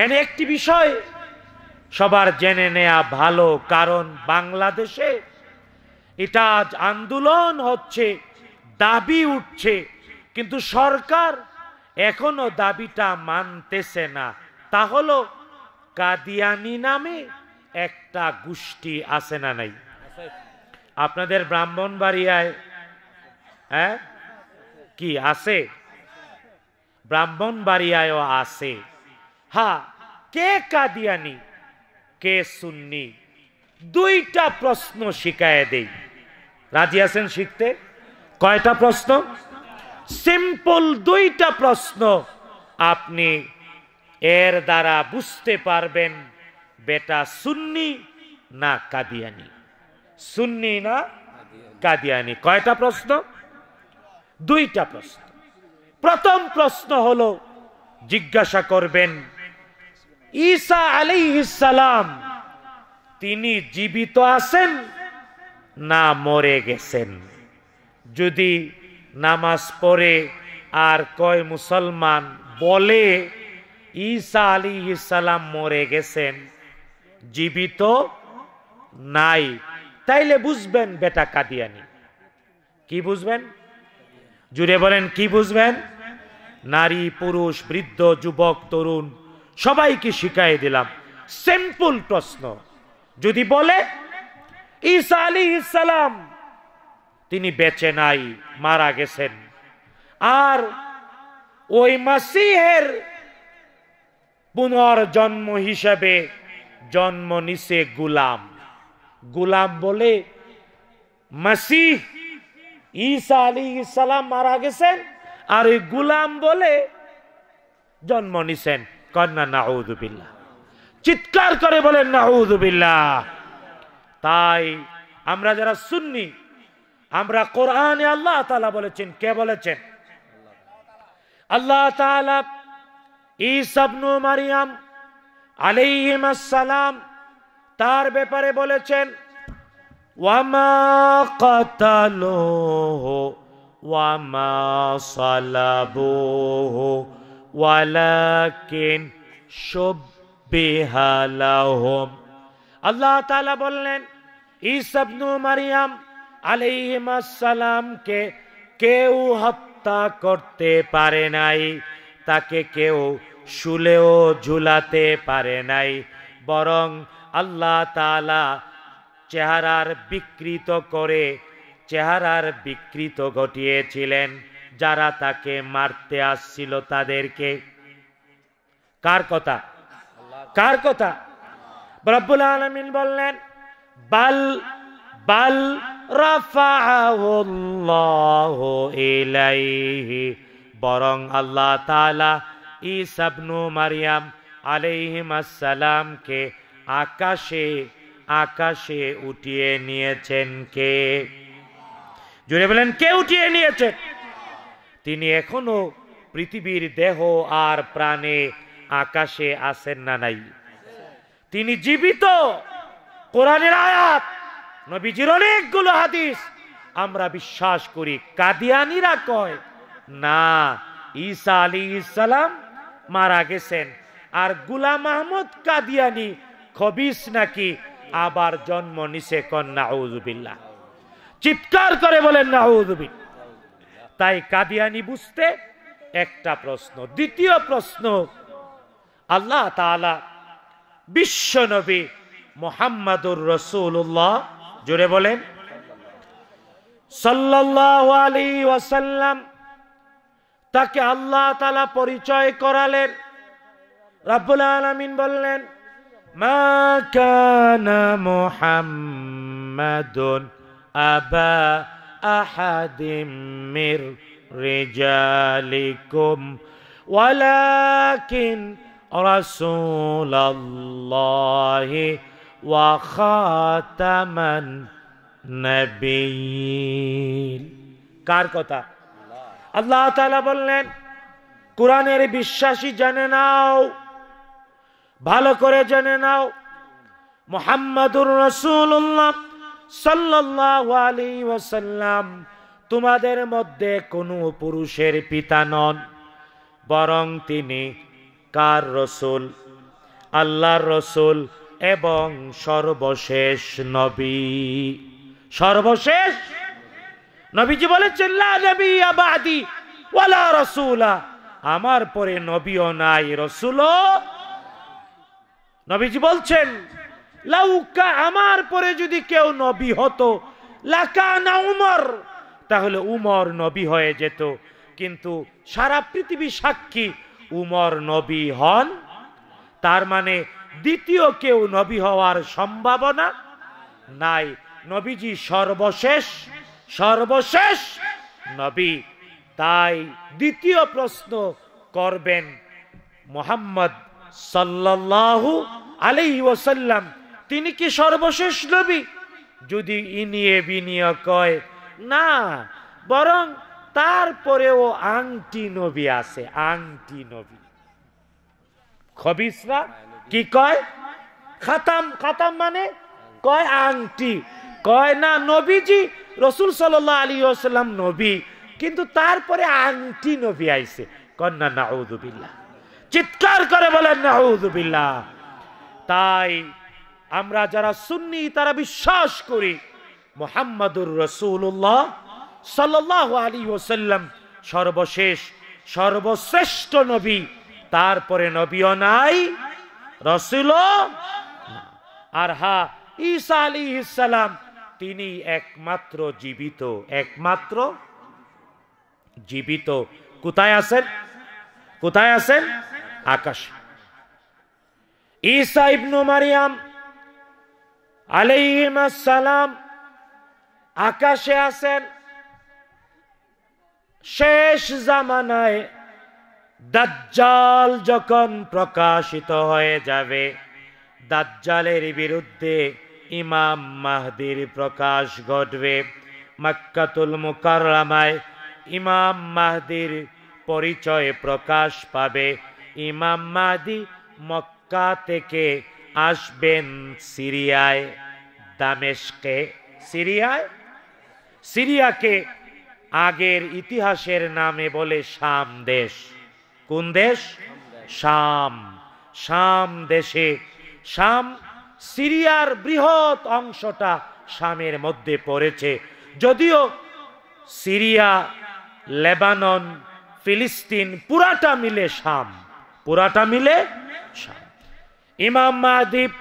এনে একটি বিষয় সবার জেনে নেয়া ভালো কারণ বাংলাদেশে এটা আজ আন্দোলন হচ্ছে দাবি উঠছে কিন্তু সরকার এখনো দাবিটা মানতেছে না তা হলো কাদিয়ানি নামে একটা গোষ্ঠী আছে না নাই আপনাদের ব্রাহ্মণবাড়িয়ায় হ্যাঁ কি আছে ব্রাহ্মণবাড়িয়ায়ও আছে হা কে কাদিয়ানি কে সুন্নি দুইটা প্রশ্ন শিখায় দেই রাজি আছেন শিখতে কয়টা প্রশ্ন সিম্পল দুইটা প্রশ্ন আপনি এর দ্বারা বুঝতে পারবেন বেটা সুন্নি না কাদিয়ানি সুন্নি না কাদিয়ানি কয়টা প্রশ্ন দুইটা প্রশ্ন প্রথম প্রশ্ন হল জিজ্ঞাসা করবেন ঈসা আলী ইসালাম তিনি জীবিত আছেন না মরে গেছেন যদি নামাজ পড়ে আর কয় মুসলমান বলে ঈসা আলী ইসালাম মরে গেছেন জীবিত নাই তাইলে বুঝবেন বেটা কাদিয়ানি কি বুঝবেন জুড়ে বলেন কি বুঝবেন নারী পুরুষ বৃদ্ধ যুবক তরুণ সবাইকে শিখাই দিলাম সিম্পল প্রশ্ন যদি বলে ঈসা আলী ইসালাম তিনি বেঁচে নাই মারা গেছেন আর ওই মাসিহের পুনর্জন্ম হিসাবে জন্ম নিছে গুলাম গুলাম বলে মাসিহ ঈসা আলী ইসালাম মারা গেছেন আর এই গুলাম বলে জন্ম নিছেন কন্যা নাউদুবিল্লা চিৎকার করে বলেন নাউদুবিল্লা তাই আমরা যারা সুন্নি আমরা কোরআনে আল্লাহ তালা বলেছেন কে বলেছেন আল্লাহ ইসাবনু মারিয়াম আলাইহিম আসসালাম তার ব্যাপারে বলেছেন ওয়ামা কাতালো وما صلبوه ولكن شبه لهم আল্লাহ তালা বললেন ঈসা ইবনে মারিয়াম আলাইহিমাস সালামকে কেউ হত্যা করতে পারে নাই তাকে কেউ শুলেও ঝুলাতে পারে নাই বরং আল্লাহ তালা চেহারার বিকৃত করে চেহারার বিকৃত ঘটিয়েছিলেন যারা তাকে মারতে আসছিল তাদেরকে কার কথা কার কথা রব্বুল আলমিন বললেন বাল বাল ইলাইহি বরং আল্লাহ তালা ইসাবনু মারিয়াম আলাইহিম আসসালামকে আকাশে আকাশে উঠিয়ে নিয়েছেন কে জুড়ে বলেন কে উঠিয়ে নিয়েছে তিনি এখনো পৃথিবীর দেহ আর প্রাণে আকাশে আসেন না নাই তিনি জীবিত কোরআনের আয়াত নবীজির অনেকগুলো হাদিস আমরা বিশ্বাস করি কাদিয়ানিরা কয় না ঈসা আলী ইসালাম মারা গেছেন আর গুলাম আহমদ কাদিয়ানি খবিস নাকি আবার জন্ম নিছে কন্যা উজুবিল্লা চিৎকার করে বলেন তাই কাদিয়ানি বুঝতে একটা প্রশ্ন দ্বিতীয় প্রশ্ন আল্লাহ তালা বিশ্বনবী মোহাম্মদুর রসুল্লাহ জুড়ে বলেন সাল্লাহ তাকে আল্লাহ তালা পরিচয় করালেন রাবুল আলমিন বললেন মা কানা মোহাম্মদন أبا أحد من رجالكم ولكن رسول الله وخاتم النبيين কার কথা আল্লাহ তাআলা বললেন কোরআনের বিশ্বাসী জেনে নাও ভালো করে জেনে নাও মোহাম্মদুর রসুল্লাহ সাল্লাল্লাহু আলাইহি ওয়াসাল্লাম তোমাদের মধ্যে কোনো পুরুষের পিতা নন বরং তিনি কার রসুল আল্লাহর রসুল এবং সর্বশেষ নবী সর্বশেষ নবীজি নবী আবাদি ওয়ালা রসুলা আমার পরে নবীও নাই রসুলও নবীজি বলছেন লাউকা আমার পরে যদি কেউ নবী হতো লাকানা উমর তাহলে উমর নবী হয়ে যেত কিন্তু সারা পৃথিবী সাক্ষী উমর নবী হন তার মানে দ্বিতীয় কেউ নবী হওয়ার সম্ভাবনা নাই নবীজি সর্বশেষ সর্বশেষ নবী তাই দ্বিতীয় প্রশ্ন করবেন মোহাম্মদ সাল্লাল্লাহু আলাইহি ওয়াসাল্লাম তিনি কি সর্বশেষ নবী যদি ইনিয়ে বিনিয়ে কয় না বরং তারপরেও আংটি নবী আছে আংটি নবী খবিসরা কি কয় খাতাম খাতাম মানে কয় আংটি কয় না নবীজি রসুল সাল আলী আসাল্লাম নবী কিন্তু তারপরে আংটি নবী আইসে কন্যা নাউদুবিল্লা চিৎকার করে বলেন নাউদুবিল্লা তাই আমরা যারা সুন্নি তারা বিশ্বাস করি মোহাম্মদুর রসুল্লাহ সাল্লাহ আলী ওসাল্লাম সর্বশেষ সর্বশ্রেষ্ঠ নবী তারপরে নবীও নাই রসুল আর হা ঈসা আলী ইসালাম তিনি একমাত্র জীবিত একমাত্র জীবিত কোথায় আছেন কোথায় আছেন আকাশ ঈসা ইবনু মারিয়াম আলাইহিমাসালাম আকাশে আছেন শেষ জামানায় দাজ্জাল যখন প্রকাশিত হয়ে যাবে দাজ্জালের বিরুদ্ধে ইমাম মাহদির প্রকাশ ঘটবে মাক্কাতুল মুকাররামায় ইমাম মাহদির পরিচয় প্রকাশ পাবে ইমাম মাহদি মক্কা থেকে আসবেন সিরিয়ায় দামেশকে সিরিয়ায় সিরিয়াকে আগের ইতিহাসের নামে বলে শাম দেশ কোন দেশ শাম শাম দেশে শাম সিরিয়ার বৃহৎ অংশটা শামের মধ্যে পড়েছে যদিও সিরিয়া লেবানন ফিলিস্তিন পুরাটা মিলে শাম পুরাটা মিলে শাম ইমাম মাহদীপ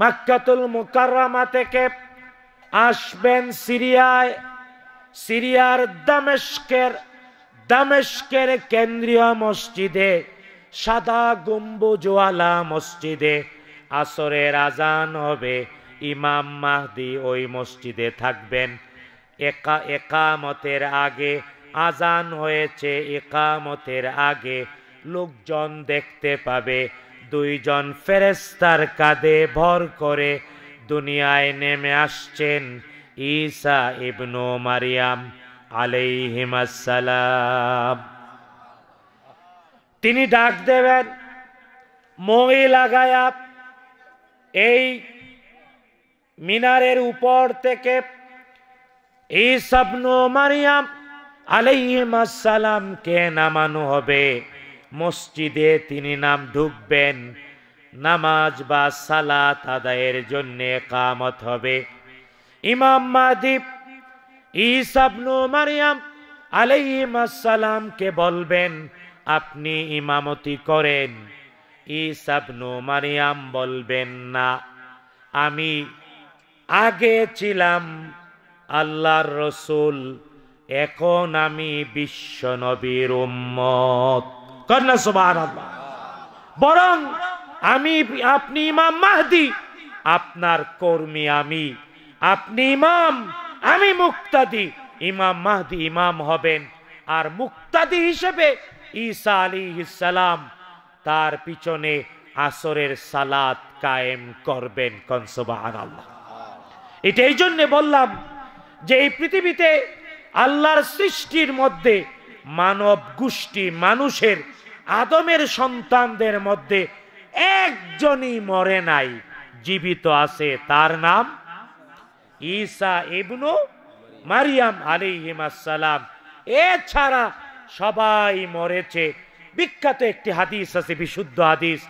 মাক্কাতুল মুকাররামা থেকে আসবেন সিরিয়ায় সিরিয়ার দামেস্কের দামেস্কের কেন্দ্রীয় মসজিদে সাদা গুম্বুজওয়ালা মসজিদে আসরের আজান হবে ইমাম মাহদি ওই মসজিদে থাকবেন একা একামতের আগে আজান হয়েছে একামতের আগে লোকজন দেখতে পাবে দুইজন ফেরেস্তার কাঁধে ভর করে দুনিয়ায় নেমে আসছেন ঈসা ইবনু মারিয়াম আলাইহিমাসালাম তিনি ডাক দেবেন মই লাগায়া এই মিনারের উপর থেকে ইবনু মারিয়াম আলাইহিমাসালামকে নামানো হবে মসজিদে তিনি নাম ঢুকবেন নামাজ বা সালাত আদায়ের জন্য কামত হবে ইমাম মাদিব ইসাবনু মারিয়াম আলাইহিম আসসালামকে বলবেন আপনি ইমামতি করেন ইসাবনু মারিয়াম বলবেন না আমি আগে ছিলাম আল্লাহর রসুল এখন আমি বিশ্ব নবীর উম্মত কন্যা সুবাহ বরং আমি আপনি ইমাম মাহদি আপনার কর্মী আমি আপনি ইমাম আমি মুক্তাদি ইমাম মাহদি ইমাম হবেন আর মুক্তাদি হিসেবে ঈসা আলী সালাম তার পিছনে আসরের সালাত কায়েম করবেন কনসবাহ আল্লাহ এটা এই জন্যে বললাম যে এই পৃথিবীতে আল্লাহর সৃষ্টির মধ্যে মানব গোষ্ঠী মানুষের আদমের সন্তানদের মধ্যে একজনই মরে নাই জীবিত আছে তার নাম ঈসা ইবনু মারিয়াম আলিহিমাসালাম এছাড়া সবাই মরেছে বিখ্যাত একটি হাদিস আছে বিশুদ্ধ হাদিস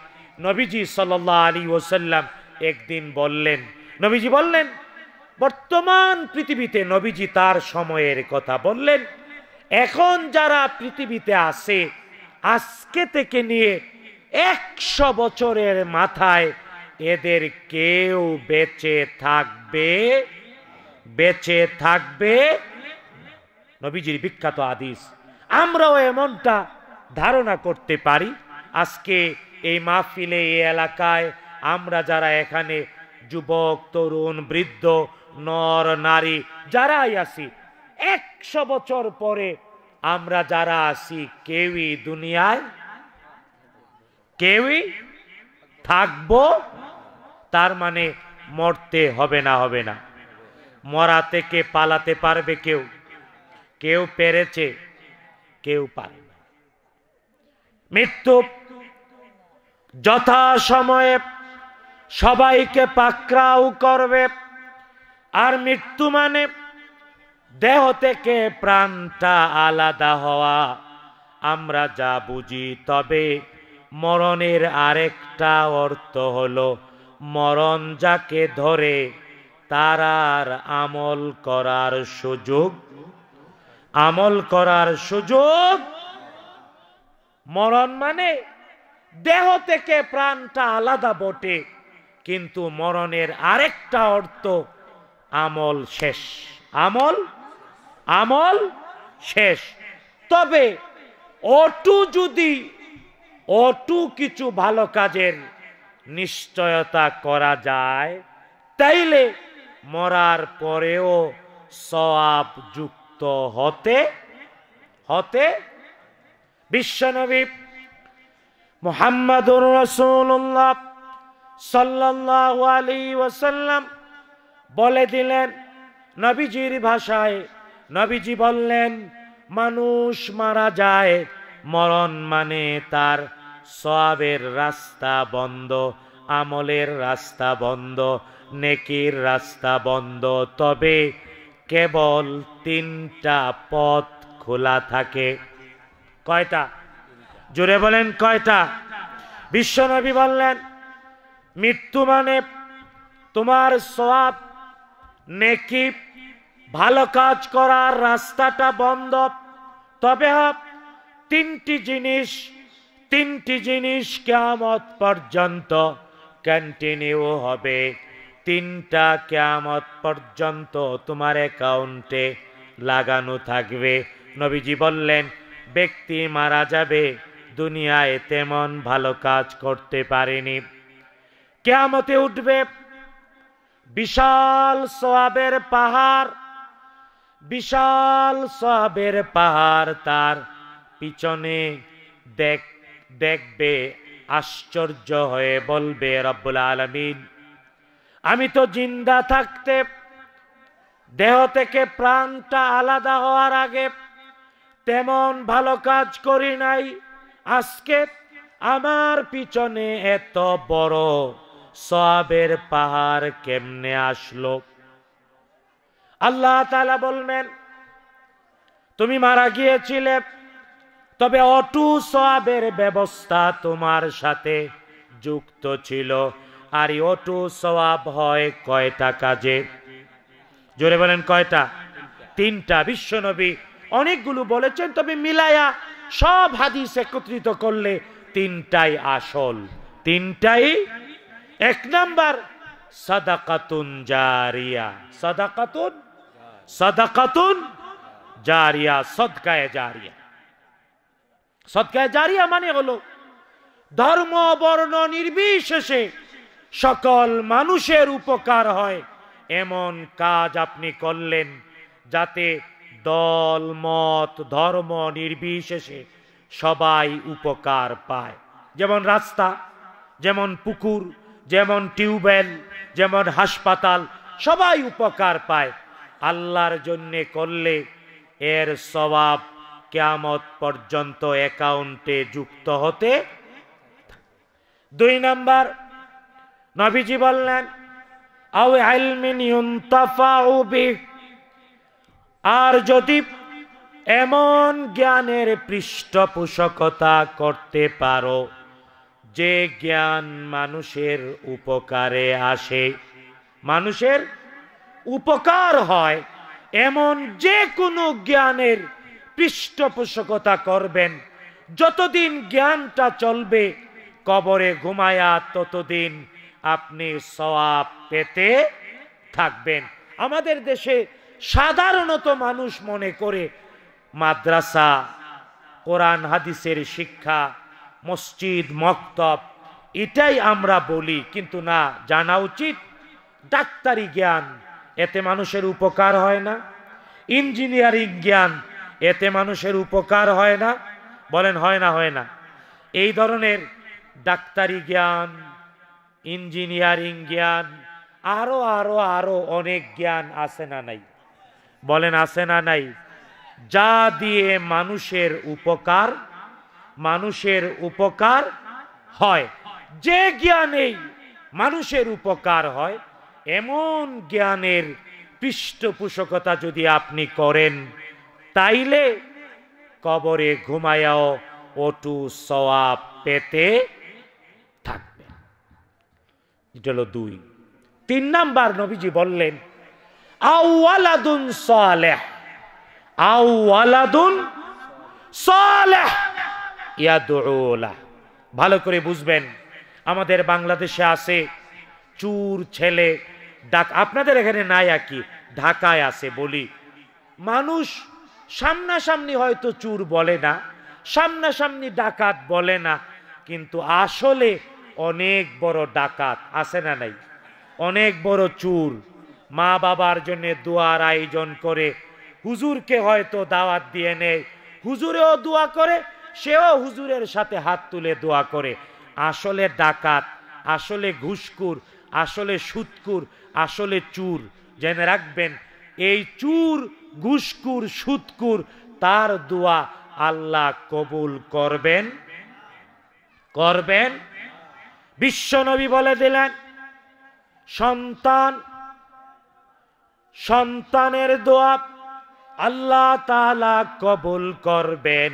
নবীজি সাল্লাহ আলী ওসাল্লাম একদিন বললেন নবীজি বললেন বর্তমান পৃথিবীতে নবীজি তার সময়ের কথা বললেন এখন যারা পৃথিবীতে আছে আজকে থেকে নিয়ে একশো বছরের মাথায় এদের কেউ বেঁচে থাকবে বেঁচে থাকবে নবীজির বিখ্যাত আদিস আমরাও এমনটা ধারণা করতে পারি আজকে এই মাহফিলে এই এলাকায় আমরা যারা এখানে যুবক তরুণ বৃদ্ধ নর নারী যারাই আসি একশো বছর পরে আমরা যারা আছি কেউই দুনিয়ায় কেউই থাকবো তার মানে মরতে হবে না হবে না মরা থেকে পালাতে পারবে কেউ কেউ পেরেছে কেউ পারে না মৃত্যু যথাসময়ে সবাইকে পাকরাও করবে আর মৃত্যু মানে দেহ থেকে প্রাণটা আলাদা হওয়া আমরা যা বুঝি তবে মরণের আরেকটা অর্থ হলো মরণ যাকে ধরে তার আর আমল করার সুযোগ আমল করার সুযোগ মরণ মানে দেহ থেকে প্রাণটা আলাদা বটে কিন্তু মরণের আরেকটা অর্থ আমল শেষ আমল আমল শেষ তবে অটু যদি অটু কিছু ভালো কাজের নিশ্চয়তা করা যায় তাইলে মরার পরেও সওয়াব যুক্ত হতে হতে বিশ্বনবী মোহাম্মদুর রসুল্লাহ সাল্লাহ আলী ওয়াসাল্লাম বলে দিলেন নবীজির ভাষায় নবীজি বললেন মানুষ মারা যায় মরণ মানে তার সবের রাস্তা বন্ধ আমলের রাস্তা বন্ধ নেকির রাস্তা বন্ধ তবে কেবল তিনটা পথ খোলা থাকে কয়টা জোরে বলেন কয়টা বিশ্বনবী বললেন মৃত্যু মানে তোমার সব নেকি ভালো কাজ করার রাস্তাটা বন্ধ তবে হ্যাঁ, তিনটি জিনিস তিনটি জিনিস কেয়ামত পর্যন্ত কন্টিনিউ হবে তিনটা কেয়ামত পর্যন্ত তোমার অ্যাকাউন্টে লাগানো থাকবে নবীজি বললেন ব্যক্তি মারা যাবে দুনিয়ায় তেমন ভালো কাজ করতে পারেনি কেয়ামতে উঠবে বিশাল সোয়াবের পাহাড় বিশাল সবের পাহাড় তার পিছনে দেখ দেখবে আশ্চর্য হয়ে বলবে রব্বুল আলমিন আমি তো জিন্দা থাকতে দেহ থেকে প্রাণটা আলাদা হওয়ার আগে তেমন ভালো কাজ করি নাই আজকে আমার পিছনে এত বড় সবের পাহাড় কেমনে আসলো আল্লাহ তালা বলবেন তুমি মারা গিয়েছিলে তবে অটু সবের ব্যবস্থা তোমার সাথে যুক্ত ছিল আর অটু সবাব হয় কয়টা কাজে জোরে বলেন কয়টা তিনটা বিশ্বনবী অনেকগুলো বলেছেন তবে মিলায়া সব হাদিস একত্রিত করলে তিনটাই আসল তিনটাই এক নাম্বার সাদাকাতুন জারিয়া সাদাকাতুন সদাকাতুন জারিয়া সদকায় জারিয়া সদকায় জারিয়া মানে হলো ধর্ম বর্ণ নির্বিশেষে সকল মানুষের উপকার হয় এমন কাজ আপনি করলেন যাতে দল মত ধর্ম নির্বিশেষে সবাই উপকার পায় যেমন রাস্তা যেমন পুকুর যেমন টিউবওয়েল যেমন হাসপাতাল সবাই উপকার পায় আল্লাহর জন্যে করলে এর স্বভাব কেয়ামত পর্যন্ত অ্যাকাউন্টে যুক্ত হতে দুই নাম্বার নবীজি বললেন আউ আর যদি এমন জ্ঞানের পৃষ্ঠপোষকতা করতে পারো যে জ্ঞান মানুষের উপকারে আসে মানুষের উপকার হয় এমন যে কোনো জ্ঞানের পৃষ্ঠপোষকতা করবেন যতদিন জ্ঞানটা চলবে কবরে ঘুমায়া ততদিন আপনি সওয়াব পেতে থাকবেন আমাদের দেশে সাধারণত মানুষ মনে করে মাদ্রাসা কোরআন হাদিসের শিক্ষা মসজিদ মক্তব এটাই আমরা বলি কিন্তু না জানা উচিত ডাক্তারি জ্ঞান এতে মানুষের উপকার হয় না ইঞ্জিনিয়ারিং জ্ঞান এতে মানুষের উপকার হয় না বলেন হয় না হয় না এই ধরনের ডাক্তারি জ্ঞান ইঞ্জিনিয়ারিং জ্ঞান আরও আরও আরও অনেক জ্ঞান আছে না নাই বলেন আছে না নাই যা দিয়ে মানুষের উপকার মানুষের উপকার হয় যে জ্ঞানেই মানুষের উপকার হয় এমন জ্ঞানের পৃষ্ঠপোষকতা যদি আপনি করেন তাইলে কবরে ঘুমায়াও অটু সওয়াব পেতে থাকবেন এটা হলো দুই তিন নাম্বার নবীজি বললেন আউআলাদুন সালেহ আউআলাদুন সালেহ ইয়াদুলা ভালো করে বুঝবেন আমাদের বাংলাদেশে আছে চুর ছেলে ডাক আপনাদের এখানে নাই আর ঢাকায় আছে বলি মানুষ সামনাসামনি হয়তো চুর বলে না সামনাসামনি ডাকাত বলে না কিন্তু আসলে অনেক বড় ডাকাত আছে না নাই অনেক বড় চুর মা বাবার জন্য দোয়ার আয়োজন করে হুজুরকে হয়তো দাওয়াত দিয়ে নেয় হুজুরেও দোয়া করে সেও হুজুরের সাথে হাত তুলে দোয়া করে আসলে ডাকাত আসলে ঘুষকুর আসলে সুৎকুর আসলে চুর জেনে রাখবেন এই চুর ঘুসকুর সুৎকুর তার দোয়া আল্লাহ কবুল করবেন করবেন বিশ্বনবী বলে দিলেন সন্তান সন্তানের দোয়া আল্লাহ তালা কবুল করবেন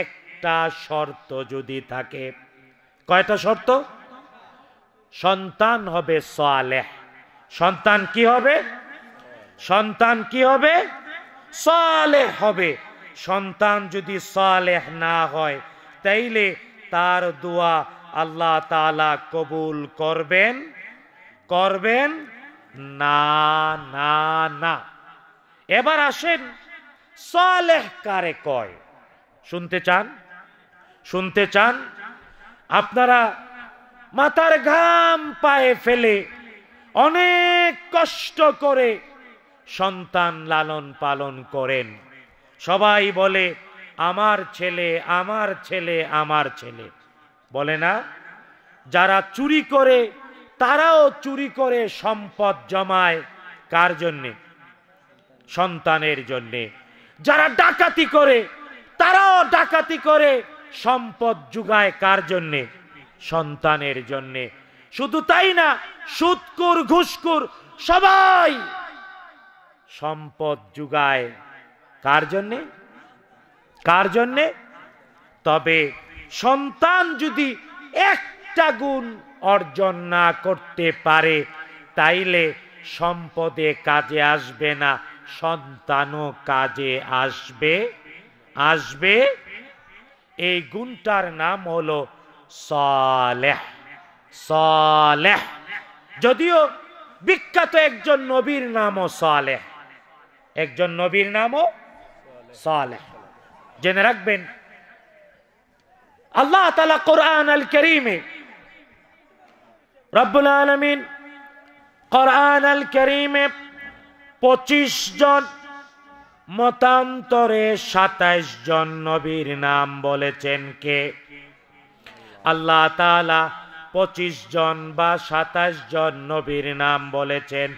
একটা শর্ত যদি থাকে কয়টা শর্ত সন্তান হবে সালেহ সন্তান কি হবে সন্তান কি হবে সালেহ হবে সন্তান যদি সালেহ না হয় তাইলে তার দোয়া আল্লাহ তালা কবুল করবেন করবেন না না না এবার আসেন সালেহ কারে কয় শুনতে চান শুনতে চান আপনারা মাথার ঘাম পায়ে ফেলে অনেক কষ্ট করে সন্তান লালন পালন করেন সবাই বলে আমার ছেলে আমার ছেলে আমার ছেলে বলে না যারা চুরি করে তারাও চুরি করে সম্পদ জমায় কার জন্যে সন্তানের জন্যে যারা ডাকাতি করে তারাও ডাকাতি করে সম্পদ যুগায় কার জন্যে সন্তানের জন্যে শুধু তাই না সুৎকুর ঘুষকুর সবাই সম্পদ যুগায় কার জন্যে কার জন্যে তবে সন্তান যদি একটা গুণ অর্জন না করতে পারে তাইলে সম্পদে কাজে আসবে না সন্তানও কাজে আসবে আসবে এই গুণটার নাম হলো সালেহ সালেহ যদিও বিখ্যাত একজন নবীর নামও সালেহ একজন নবীর নামও সালেহ জেনে রাখবেন আল্লাহ তালা কোরআন আল করিমে রব্বুল আলমিন কোরআন আল করিমে পঁচিশ জন মতান্তরে সাতাইশ জন নবীর নাম বলেছেন কে আল্লাহ তালা পঁচিশ জন বা সাতাশ জন নবীর নাম বলেছেন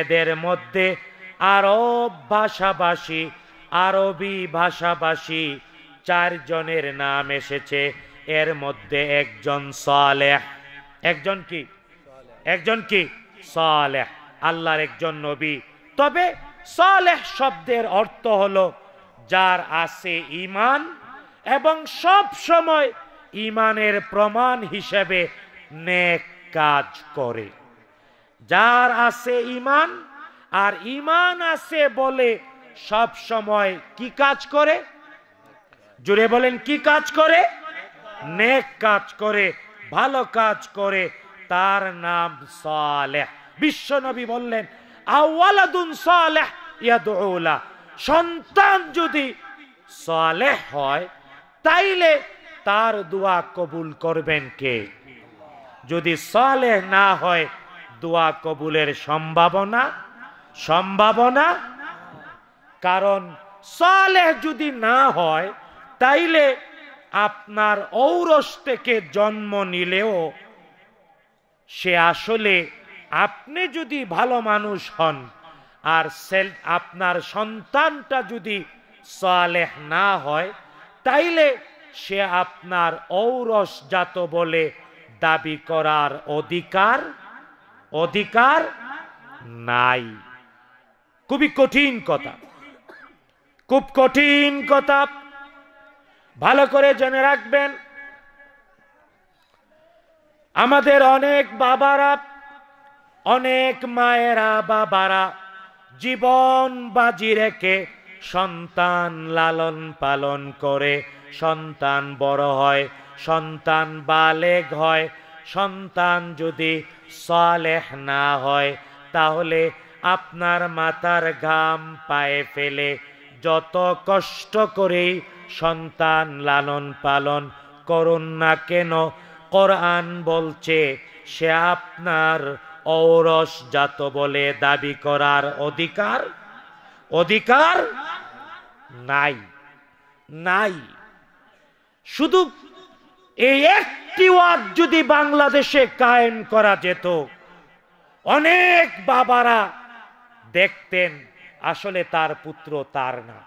এদের মধ্যে আরব ভাষাভাষী আরবি ভাষাভাষী চারজনের নাম এসেছে এর মধ্যে একজন সালেহ একজন কি একজন কি সালেহ আল্লাহর একজন নবী তবে সালেহ শব্দের অর্থ হলো যার আছে ইমান এবং সব সময় ইমানের প্রমাণ হিসেবে নেক কাজ করে যার আছে ইমান আর ইমান আছে বলে সব সময় কি কাজ করে জুড়ে বলেন কি কাজ করে নেক কাজ করে ভালো কাজ করে তার নাম সালেহ বিশ্ব নবী বললেন আউ্লাদুন সালেহ ইয়াদৌলা সন্তান যদি সালেহ হয় তাইলে তার দোয়া কবুল করবেন কে যদি সালেহ না হয় দোয়া কবুলের সম্ভাবনা সম্ভাবনা কারণ সালেহ যদি না হয় তাইলে আপনার ঔরস থেকে জন্ম নিলেও সে আসলে আপনি যদি ভালো মানুষ হন আর আপনার সন্তানটা যদি সালেহ না হয় তাইলে সে আপনার ঔরসজাত বলে দাবি করার অধিকার অধিকার নাই খুবই কঠিন কথা খুব কঠিন কথা ভালো করে জেনে রাখবেন আমাদের অনেক বাবারা অনেক মায়েরা বাবারা জীবন বাজি রেখে সন্তান লালন পালন করে সন্তান বড় হয় সন্তান বালেগ হয় সন্তান যদি সালেহ না হয় তাহলে আপনার মাথার ঘাম পায়ে ফেলে যত কষ্ট করেই সন্তান লালন পালন করুন না কেন কোরআন বলছে সে আপনার জাত বলে দাবি করার অধিকার অধিকার নাই নাই শুধু এই একটি ওয়াজ যদি বাংলাদেশে কায়েম করা যেত অনেক বাবারা দেখতেন আসলে তার পুত্র তার না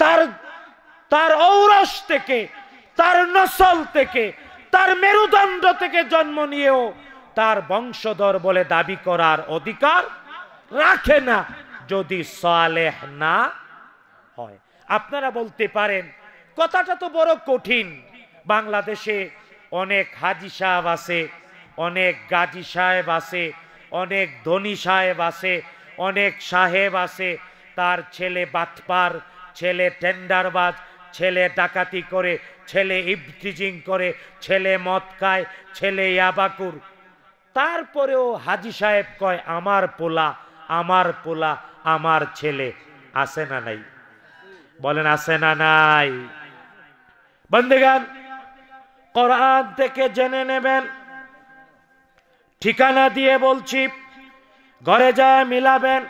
তার তার ঔরস থেকে তার নসল থেকে তার মেরুদণ্ড থেকে জন্ম নিয়েও তার বংশধর বলে দাবি করার অধিকার রাখে না যদি সালেহ না হয় আপনারা বলতে পারেন কথাটা তো বড় কঠিন বাংলাদেশে অনেক হাজি সাহেব আছে অনেক গাজী সাহেব আছে অনেক ধনী সাহেব আছে অনেক সাহেব আছে তার ছেলে বাতপার ছেলে টেন্ডারবাজ ছেলে ডাকাতি করে ছেলে ইভটিজিং করে ছেলে মদ খায় ছেলে ইয়াবাকুর তারপরেও হাজি সাহেব কয় আমার পোলা আমার পোলা আমার ছেলে আছে না নাই বলেন আছে না নাই বন্দেগান কোরআন থেকে জেনে নেবেন ঠিকানা দিয়ে বলছি ঘরে যায় মিলাবেন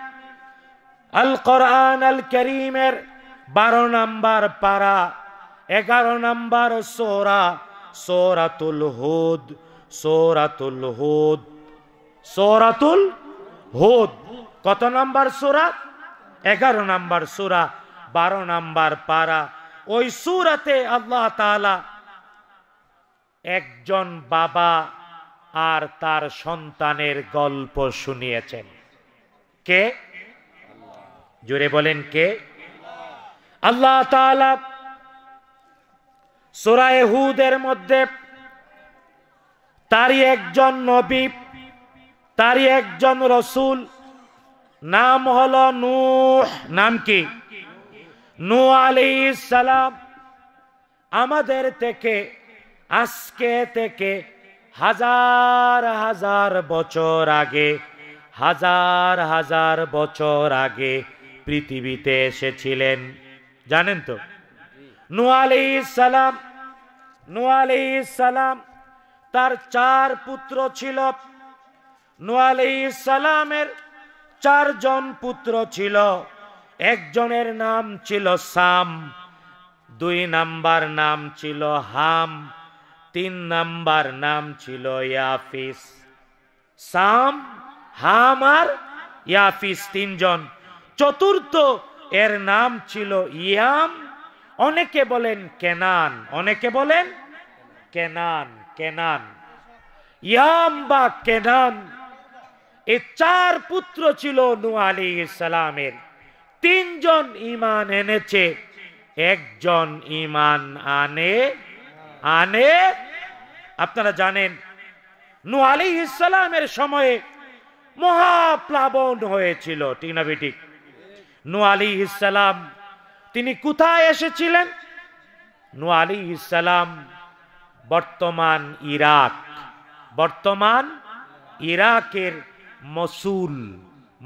আল কোরআন আল করিমের বারো নাম্বার পারা এগারো নাম্বার সোরা সোরাতুল হুদ সোরাতুল হুদ সোরাতুল হুদ কত নাম্বার সোরা এগারো নাম্বার সোরা বারো নাম্বার পারা ওই সুরাতে আল্লাহ তালা একজন বাবা আর তার সন্তানের গল্প শুনিয়েছেন কে জুড়ে বলেন কে আল্লাহ তাআলা হুদের মধ্যে তারই একজন নবী তারই একজন রসুল নাম হল নূহ নাম কি নু সালাম আমাদের থেকে আজকে থেকে হাজার হাজার বছর আগে হাজার হাজার বছর আগে পৃথিবীতে এসেছিলেন জানেন তো নু আলি সালাম সালাম তার চার পুত্র ছিল নু সালামের চারজন পুত্র ছিল একজনের নাম ছিল সাম দুই নাম্বার নাম ছিল হাম তিন নাম্বার নাম ছিল ইয়াফিস সাম হাম আর ইয়াফিস তিনজন চতুর্থ এর নাম ছিল ইয়াম অনেকে বলেন কেনান অনেকে বলেন কেনান কেনান ইয়াম বা কেনান এ চার পুত্র ছিল নু আলী ইসলামের তিনজন ইমান এনেছে একজন ইমান আনে আনে আপনারা জানেন নু আলী ইসলামের সময়ে মহাপ্লাবন হয়েছিল টিনাবিটিক নু আলী ইসলাম তিনি কোথায় এসেছিলেন নু আলী ইসলাম বর্তমান ইরাক বর্তমান ইরাকের মসুল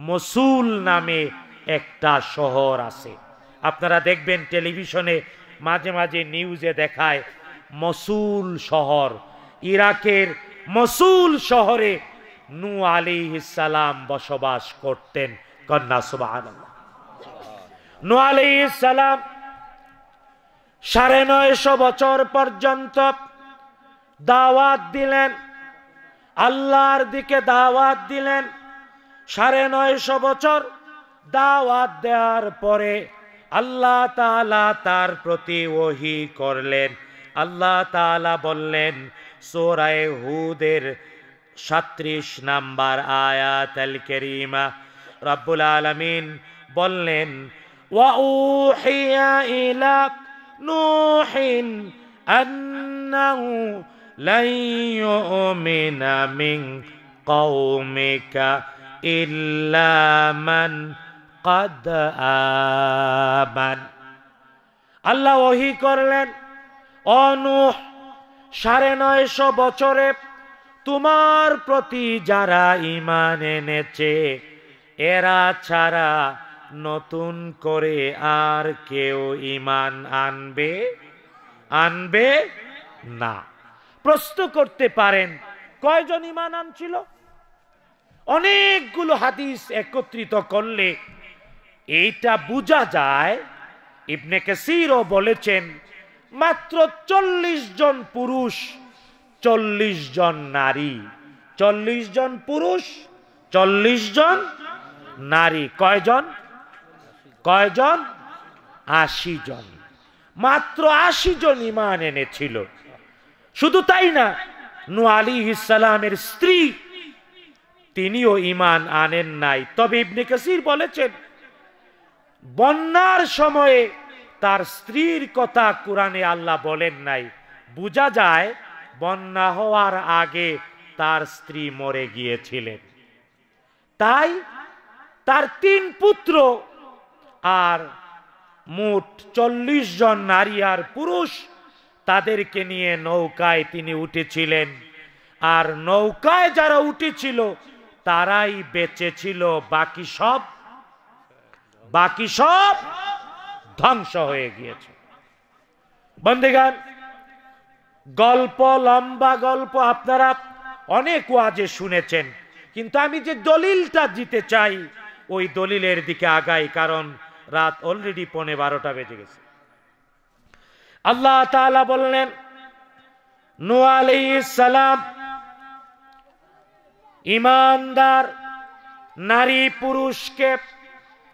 মসুল নামে একটা শহর আছে আপনারা দেখবেন টেলিভিশনে মাঝে মাঝে নিউজে দেখায় মসুল শহর ইরাকের মসুল শহরে নু আলী ইসালাম বসবাস করতেন কন্যা সুবাহ নু আলী ইসালাম সাড়ে নয়শো বছর পর্যন্ত দাওয়াত দিলেন আল্লাহর দিকে দাওয়াত দিলেন সাড়ে নয়শো বছর দাওয়াত দেওয়ার পরে আল্লাহ তালা তার প্রতি ওহি করলেন আল্লাহ তালা বললেন সোরায় হুদের সাত্রিশ নাম্বার আয়াত আল করিমা রব্বুল আলমিন বললেন নূহিন أنه لن يؤمن من قومك إلا من আল্লাহ ওহি করলেন অনু সাড়ে নয়শো বছরে তোমার প্রতি যারা ইমান এনেছে এরা ছাড়া নতুন করে আর কেউ ইমান আনবে আনবে না প্রশ্ন করতে পারেন কয়জন ইমান আনছিল অনেকগুলো হাদিস একত্রিত করলে এইটা বোঝা যায় ইবনে কেসিরও বলেছেন মাত্র চল্লিশ জন পুরুষ চল্লিশ জন নারী চল্লিশ জন পুরুষ চল্লিশ জন নারী কয়জন কয়জন আশি জন মাত্র আশি জন ইমান এনেছিল শুধু তাই না নু আলী ইসালামের স্ত্রী তিনিও ইমান আনেন নাই তবে ইবনে কাসির বলেছেন বন্যার সময়ে তার স্ত্রীর কথা কোরআনে আল্লাহ বলেন নাই বোঝা যায় বন্যা হওয়ার আগে তার স্ত্রী মরে গিয়েছিলেন তাই তার তিন পুত্র আর মোট চল্লিশ জন নারী আর পুরুষ তাদেরকে নিয়ে নৌকায় তিনি উঠেছিলেন আর নৌকায় যারা উঠেছিল তারাই বেঁচে ছিল বাকি সব বাকি সব ধ্বংস হয়ে গিয়েছে বন্ধেগান গল্প লম্বা গল্প আপনারা অনেক ওয়াজে শুনেছেন কিন্তু আমি যে দলিলটা দিতে চাই ওই দলিলের দিকে আগাই কারণ রাত অলরেডি পনে বারোটা বেজে গেছে আল্লাহ তালা বললেন নু সালাম ইমানদার নারী পুরুষকে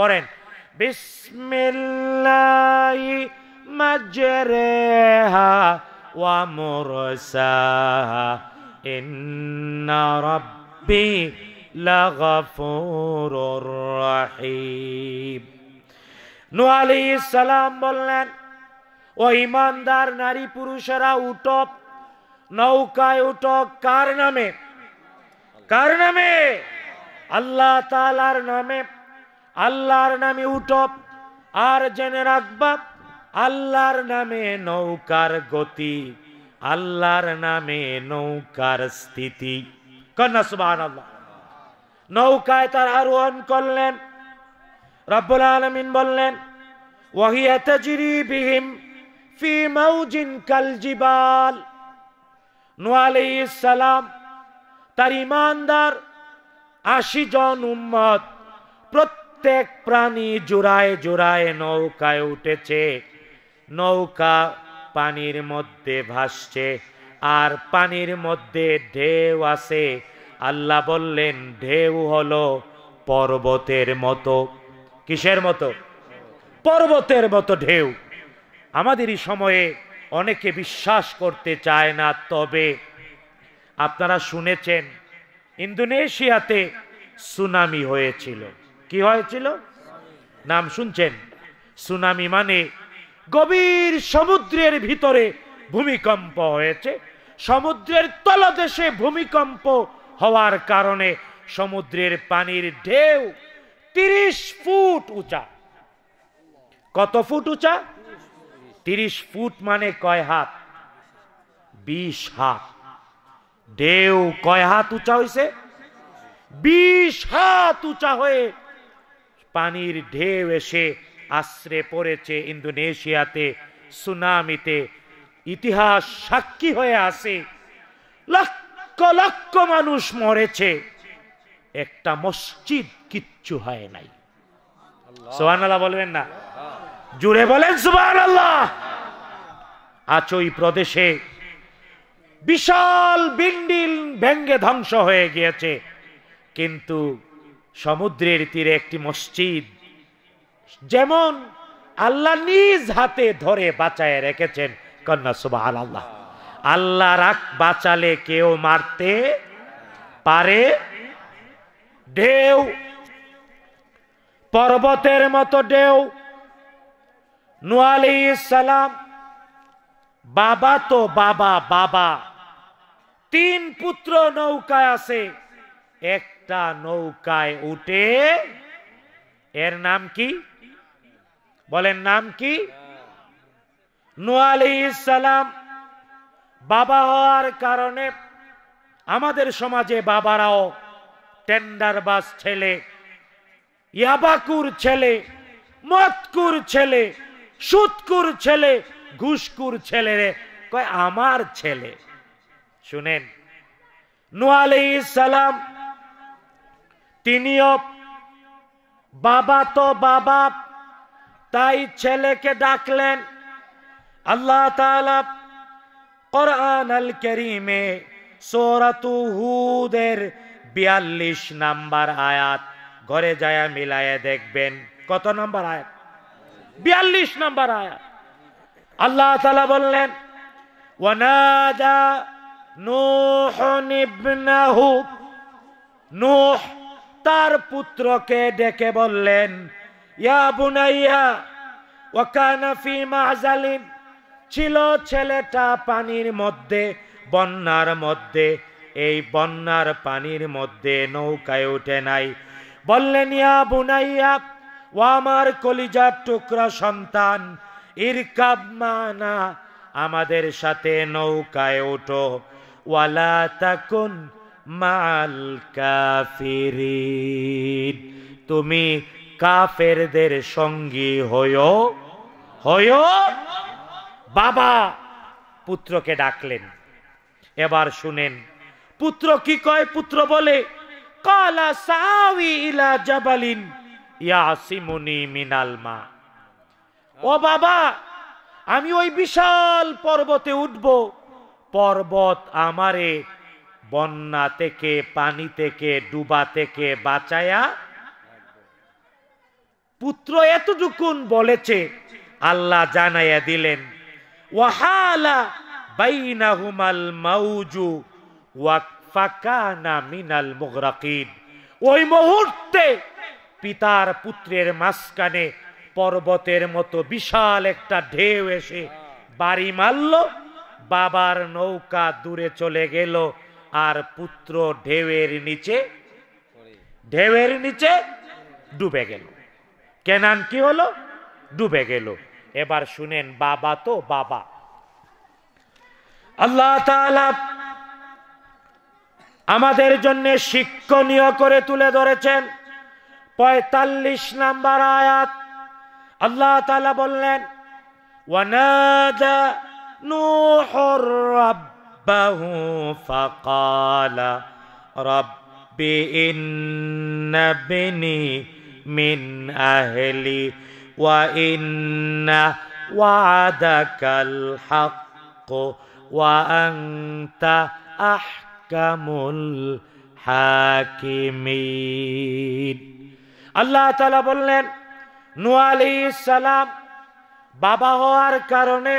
পড়েন বিসমিল্লাহ মাজরেহা ওয়া মুরসাহা ইন্না রাব্বি লাগাফুরুর রাহিম নূহ আলাইহিস সালাম বললেন ও ইমানদার নারী পুরুষেরা উঠো নৌকায় উঠো কার নামে কার নামে আল্লাহ তালার নামে আল্লাহর নামে উঠপ আর জেনে রাখবা আল্লাহর নামে নৌকার গতি আল্লাহর নামে নৌকার স্থিতি নৌকায় তার আরোহণ করলেন রব্বুল আলমিন বললেন ওহিয়াতিহিম ফি মাউজিন কালজিবাল নোয়ালি ইসালাম তার ইমানদার আশি জন উম্মত প্রত্যেক প্রাণী জোড়ায় জোড়ায় নৌকায় উঠেছে নৌকা পানির মধ্যে ভাসছে আর পানির মধ্যে ঢেউ আছে আল্লাহ বললেন ঢেউ হলো পর্বতের মতো কিসের মতো পর্বতের মতো ঢেউ আমাদেরই সময়ে অনেকে বিশ্বাস করতে চায় না তবে আপনারা শুনেছেন ইন্দোনেশিয়াতে সুনামি হয়েছিল কি হয়েছিল নাম শুনছেন সুনামি মানে গভীর সমুদ্রের ভিতরে ভূমিকম্প হয়েছে সমুদ্রের তলদেশে ভূমিকম্প হওয়ার কারণে সমুদ্রের পানির ঢেউ তিরিশ ফুট উঁচা কত ফুট উঁচা তিরিশ ফুট মানে কয় হাত বিশ হাত ঢেউ কয় হাত উঁচা হয়েছে বিশ হাত উঁচা হয়ে পানির ঢেউ এসে আশ্রে পড়েছে ইন্দোনেশিয়াতে সুনামিতে ইতিহাস সাক্ষী হয়ে আছে লক্ষ লক্ষ মানুষ মরেছে একটা মসজিদ কিচ্ছু হয় নাই সোহান আল্লাহ বলবেন না জুড়ে বলেন সুবাহ আল্লাহ আচই প্রদেশে বিশাল বিন্ডিল ভেঙ্গে ধ্বংস হয়ে গিয়েছে কিন্তু সমুদ্রের তীরে একটি মসজিদ যেমন আল্লাহ নিজ হাতে ধরে বাঁচায় রেখেছেন কন্যা সুবাহ আল্লাহ আল্লাহ রাখ বাঁচালে কেউ মারতে পারে ঢেউ পর্বতের মতো ঢেউ নুয়ালি সালাম বাবা তো বাবা বাবা তিন পুত্র নৌকায় আছে এক একটা নৌকায় উঠে এর নাম কি বলেন নাম কি নোয়ালি ইসালাম বাবা হওয়ার কারণে আমাদের সমাজে বাবারাও টেন্ডার বাস ছেলে ইয়াবাকুর ছেলে মতকুর ছেলে সুৎকুর ছেলে ঘুষকুর ছেলে রে কয় আমার ছেলে শুনেন নোয়ালি সালাম তিনিও বাবা তো বাবা তাই ছেলেকে ডাকলেন আল্লাহ তাআলা কোরআন আল করিমে সোরাতু হুদের বিয়াল্লিশ নাম্বার আয়াত ঘরে যায়া মিলায়ে দেখবেন কত নম্বর আয়াত বিয়াল্লিশ নাম্বার আয়াত আল্লাহ তালা বললেন ওয়ানাদা নূহ ইবনাহু নূহ তার পুত্রকে ডেকে বললেন ইয়া বুনাইয়া ওকানাফি মাহজালিন ছিল ছেলেটা পানির মধ্যে বন্যার মধ্যে এই বন্যার পানির মধ্যে নৌকায় উঠে নাই বললেন ইয়া বুনাইয়া ও আমার কলিজার টুকরা সন্তান ইরকাব মানা আমাদের সাথে নৌকায় ওঠো ওয়ালা তাকুন মাল কাফিরিন তুমি কাফেরদের সঙ্গী হয়ো হয়ো বাবা পুত্রকে ডাকলেন এবার শুনেন পুত্র কি কয় পুত্র বলে কালা সাউি ইলা জাবালিন ইয়াসিমুনি মিনাল মা ও বাবা আমি ওই বিশাল পর্বতে উঠব পর্বত আমারে বন্যা থেকে পানি থেকে ডুবা থেকে বাঁচায়া পুত্র এতটুকুন বলেছে আল্লাহ জানাইয়া দিলেন ওয়াহালা বাইনাহুমাল মাউজু ওয়াকফাকানা মিনাল মুগরাকিন ওই মুহূর্তে পিতার পুত্রের মাঝখানে পর্বতের মতো বিশাল একটা ঢেউ এসে বাড়ি মারল বাবার নৌকা দূরে চলে গেল আর পুত্র ঢেউয়ের নিচে ঢেউয়ের নিচে ডুবে গেল কেনান কি হলো ডুবে গেল এবার শুনেন বাবা তো বাবা আল্লাহ আমাদের জন্য শিক্ষণীয় করে তুলে ধরেছেন পঁয়তাল্লিশ নাম্বার আয়াত আল্লাহ বললেন ওয়ানাদা নুহর রাব্ব ربه فقال رب إن ابني من أهلي وإن وعدك الحق وأنت أحكم الحاكمين الله তালা বললেন নু السلام بابا বাবা হওয়ার কারণে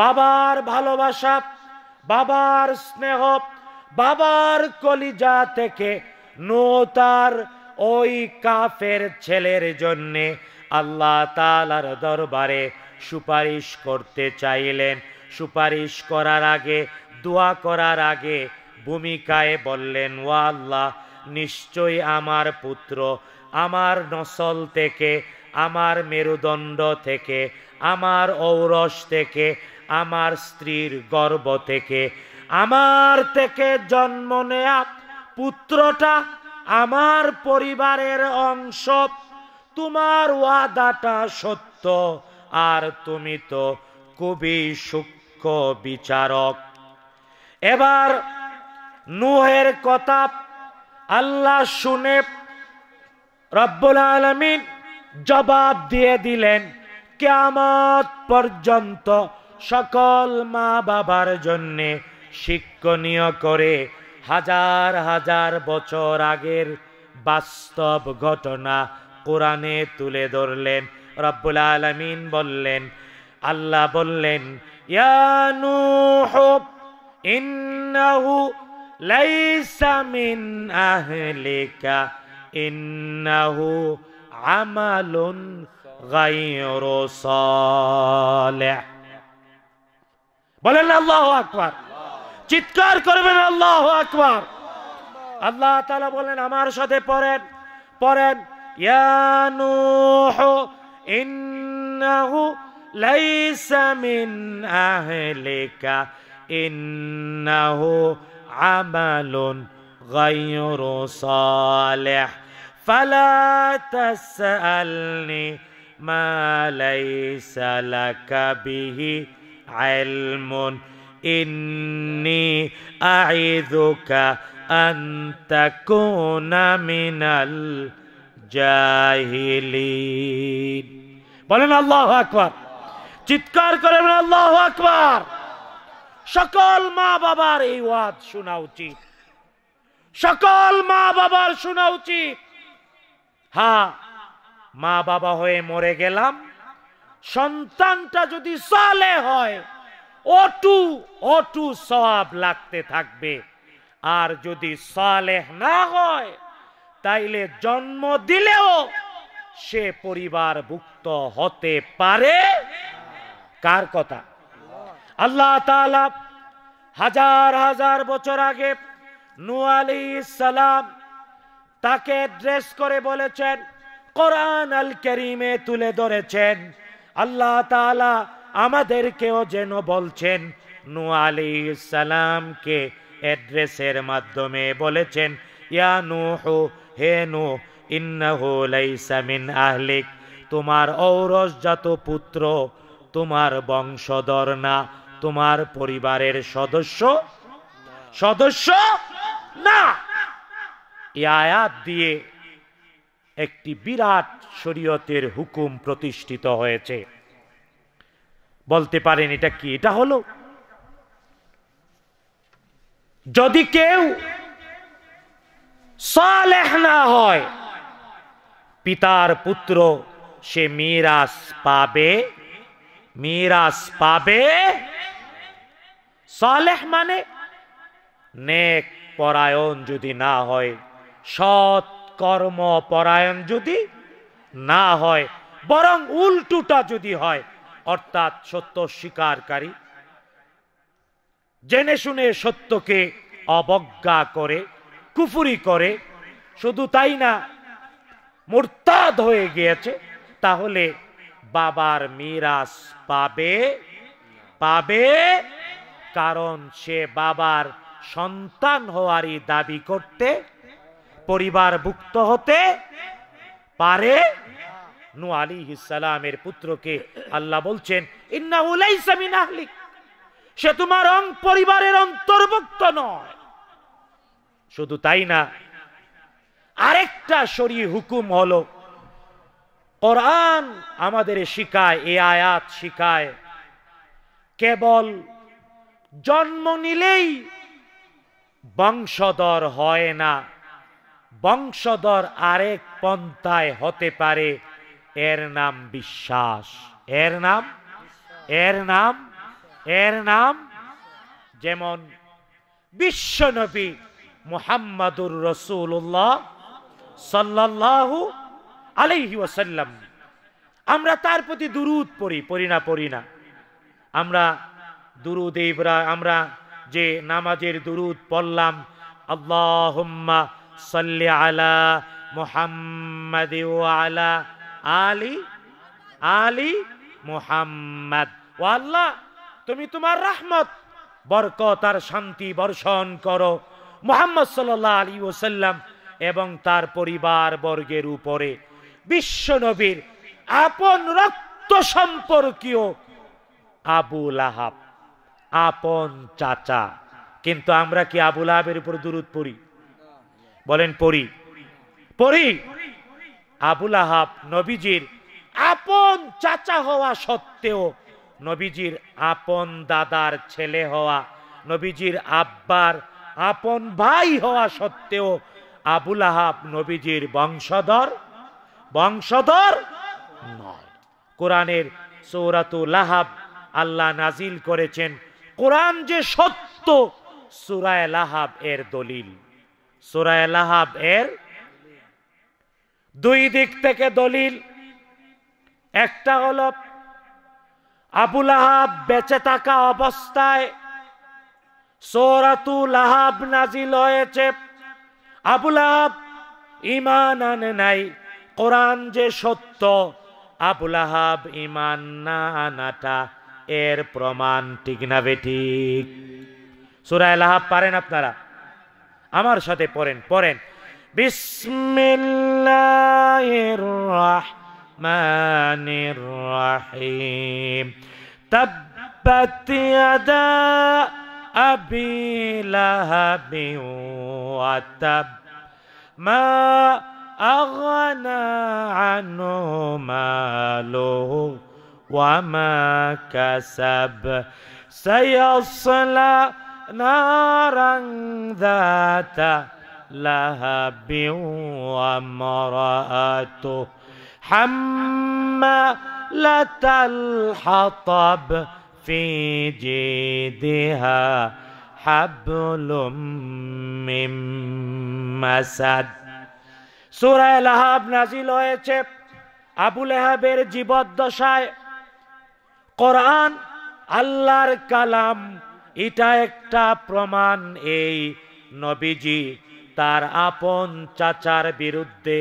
বাবার ভালোবাসা বাবার স্নেহ বাবার কলিজা থেকে নোতার তার ওই কাফের ছেলের জন্যে আল্লাহ তালার দরবারে সুপারিশ করতে চাইলেন সুপারিশ করার আগে দোয়া করার আগে ভূমিকায় বললেন ও আল্লাহ নিশ্চয়ই আমার পুত্র আমার নসল থেকে আমার মেরুদণ্ড থেকে আমার ঔরস থেকে আমার স্ত্রীর গর্ব থেকে আমার থেকে জন্ম নেয়া পুত্রটা আমার পরিবারের অংশ তোমার ওয়াদাটা সত্য আর তুমি তো কবি সূক্ষ্ম বিচারক এবার নুহের কথা আল্লাহ শুনে রব্বুল আলমিন জবাব দিয়ে দিলেন কেমত পর্যন্ত সকল মা বাবার জন্যে শিক্ষণীয় করে হাজার হাজার বছর আগের বাস্তব ঘটনা কোরআনে তুলে ধরলেন রব্বুল আলমিন বললেন আল্লাহ বললেন ইন্নাহু লাইসামিন আহলিকা ইন্নাহু আমালুন গায়রু সালেহ বলেন আল্লাহ আকবার চিৎকার করবেন আল্লাহ আকবার আল্লাহ তাআলা বলেন আমার সাথে পড়েন পড়েন ইয়া নূহু ইন্নাহু লাইসা মিন আহলিকা ইন্নাহু আমালুন গায়রু صالح فلا تسألني ما ليس لك به علم إني أعذك أن تكون من الجاهلين বলেন আল্লাহ আকবার চিৎকার করেন আল্লাহ আকবার সকল মা বাবার এই ওয়াজ শোনা উচিত সকল মা বাবার শোনা উচিত হা হ্যাঁ, মা বাবা হয়ে মরে গেলাম সন্তানটা যদি সালে হয় অটু অটু সব লাগতে থাকবে আর যদি সালেহ না হয় তাইলে জন্ম দিলেও সে পরিবার ভুক্ত হতে পারে কার কথা আল্লাহ হাজার হাজার বছর আগে নুয়ালি সালাম তাকে ড্রেস করে বলেছেন কোরআন আল করিমে তুলে ধরেছেন আল্লাহ তালা আমাদেরকেও যেন বলছেন নু আলি সালামকে অ্যাড্রেসের মাধ্যমে বলেছেন ইয়া হো হে নু ইন্নাহু লাইসা মিন আহলিক তোমার ঔরসজাত পুত্র তোমার বংশধর না তোমার পরিবারের সদস্য সদস্য না এই দিয়ে একটি বিরাট শরীয়তের হুকুম প্রতিষ্ঠিত হয়েছে বলতে পারেন এটা কি এটা হলো যদি কেউ সালেহ না হয় পিতার পুত্র সে মিরাস পাবে মিরাস পাবে সালেহ মানে নেক পরায়ণ যদি না হয় সৎ পরায়ণ যদি না হয় বরং উল্টুটা যদি হয় অর্থাৎ সত্য স্বীকারী জেনে শুনে সত্যকে অবজ্ঞা করে কুফুরি করে শুধু তাই না মোরতাদ হয়ে গিয়েছে তাহলে বাবার মিরাস পাবে পাবে কারণ সে বাবার সন্তান হওয়ারই দাবি করতে পরিবার ভুক্ত হতে পারে নু আলী ইসালামের পুত্রকে আল্লাহ বলছেন সে তোমার অং পরিবারের অন্তর্ভুক্ত নয় শুধু তাই না আরেকটা শরী হুকুম হল কোরআন আমাদের শিখায় এ আয়াত শিখায় কেবল জন্ম নিলেই বংশধর হয় না বংশধর আরেক পন্থায় হতে পারে এর নাম বিশ্বাস এর নাম এর নাম এর নাম যেমন বিশ্বনবী মুহাম্মাদুর রসুল্লাহ সাল্লাহু আলাইহি ওসাল্লাম আমরা তার প্রতি দুরুদ পড়ি পড়ি না পড়ি না আমরা দুরুদ ইব্রাহ আমরা যে নামাজের দুরুদ পড়লাম আল্লাহ সল্লি আলা মোহাম্মদ আলা আলি আলি মোহাম্মদ ও আল্লাহ তুমি তোমার রহমত বরকত আর শান্তি বর্ষণ করো মোহাম্মদ সাল্লাহ আলী ওসাল্লাম এবং তার পরিবার বর্গের উপরে বিশ্বনবীর আপন রক্ত সম্পর্কীয় আবুল আহাব আপন চাচা কিন্তু আমরা কি আবুল আহাবের উপর দূরত পড়ি বলেন পড়ি পড়ি আবুল আহাব নবীজির আপন চাচা হওয়া সত্ত্বেও নবীজির আপন দাদার ছেলে হওয়া নবীজির আব্বার আপন ভাই হওয়া সত্ত্বেও আবুল আহাব নবীজির বংশধর বংশধর নয় কোরআনের সৌরাতুল আহাব আল্লাহ নাজিল করেছেন কোরআন যে সত্য সুরায় লাহাব এর দলিল সুরায় লাহাব এর দুই দিক থেকে দলিল একটা হল আবু লাহাব বেঁচে থাকা অবস্থায় নাজিল হয়েছে আবু লাহাব ইমান আনে নাই কোরআন যে সত্য আবু লাহাব ইমান না আনাটা এর প্রমাণ ঠিক না বেঠিক সুরায় লাহাব পারেন আপনারা আমার সাথে পড়েন পড়েন বিসমিল্লাহির রহমানির রহিম ইয়াদা আবি أبي ওয়া তাব মা أغنى عنه ماله وما كسب سيصلى نارا ذات لهب وامرأته حمالة الحطب في جيدها حبل من مسد سورة সুরায় লাহাব নাজিল أبو আবু লেহাবের জীবদ্দশায় قرآن আল্লাহর কালাম এটা একটা প্রমাণ এই নবীজি তার আপন চাচার বিরুদ্ধে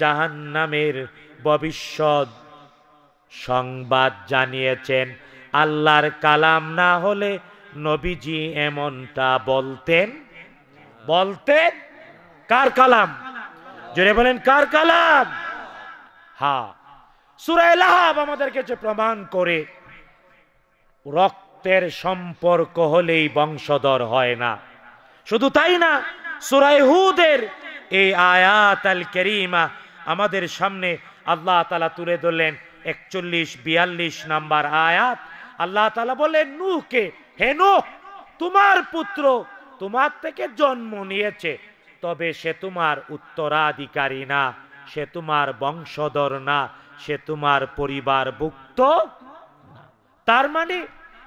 জাহান্নামের ভবিষ্যৎ সংবাদ জানিয়েছেন আল্লাহর কালাম না হলে নবীজি এমনটা বলতেন বলতেন কার কালাম জোরে বলেন কার কালাম হা সুরায় আমাদের কাছে প্রমাণ করে রক্ত রক্তের সম্পর্ক হলেই বংশধর হয় না শুধু তাই না সুরাইহুদের এই আয়াত আল কেরিমা আমাদের সামনে আল্লাহ তালা তুলে ধরলেন একচল্লিশ বিয়াল্লিশ নাম্বার আয়াত আল্লাহ তালা বলেন নুহকে হে নুহ তোমার পুত্র তোমার থেকে জন্ম নিয়েছে তবে সে তোমার উত্তরাধিকারী না সে তোমার বংশধর না সে তোমার পরিবার ভুক্ত তার মানে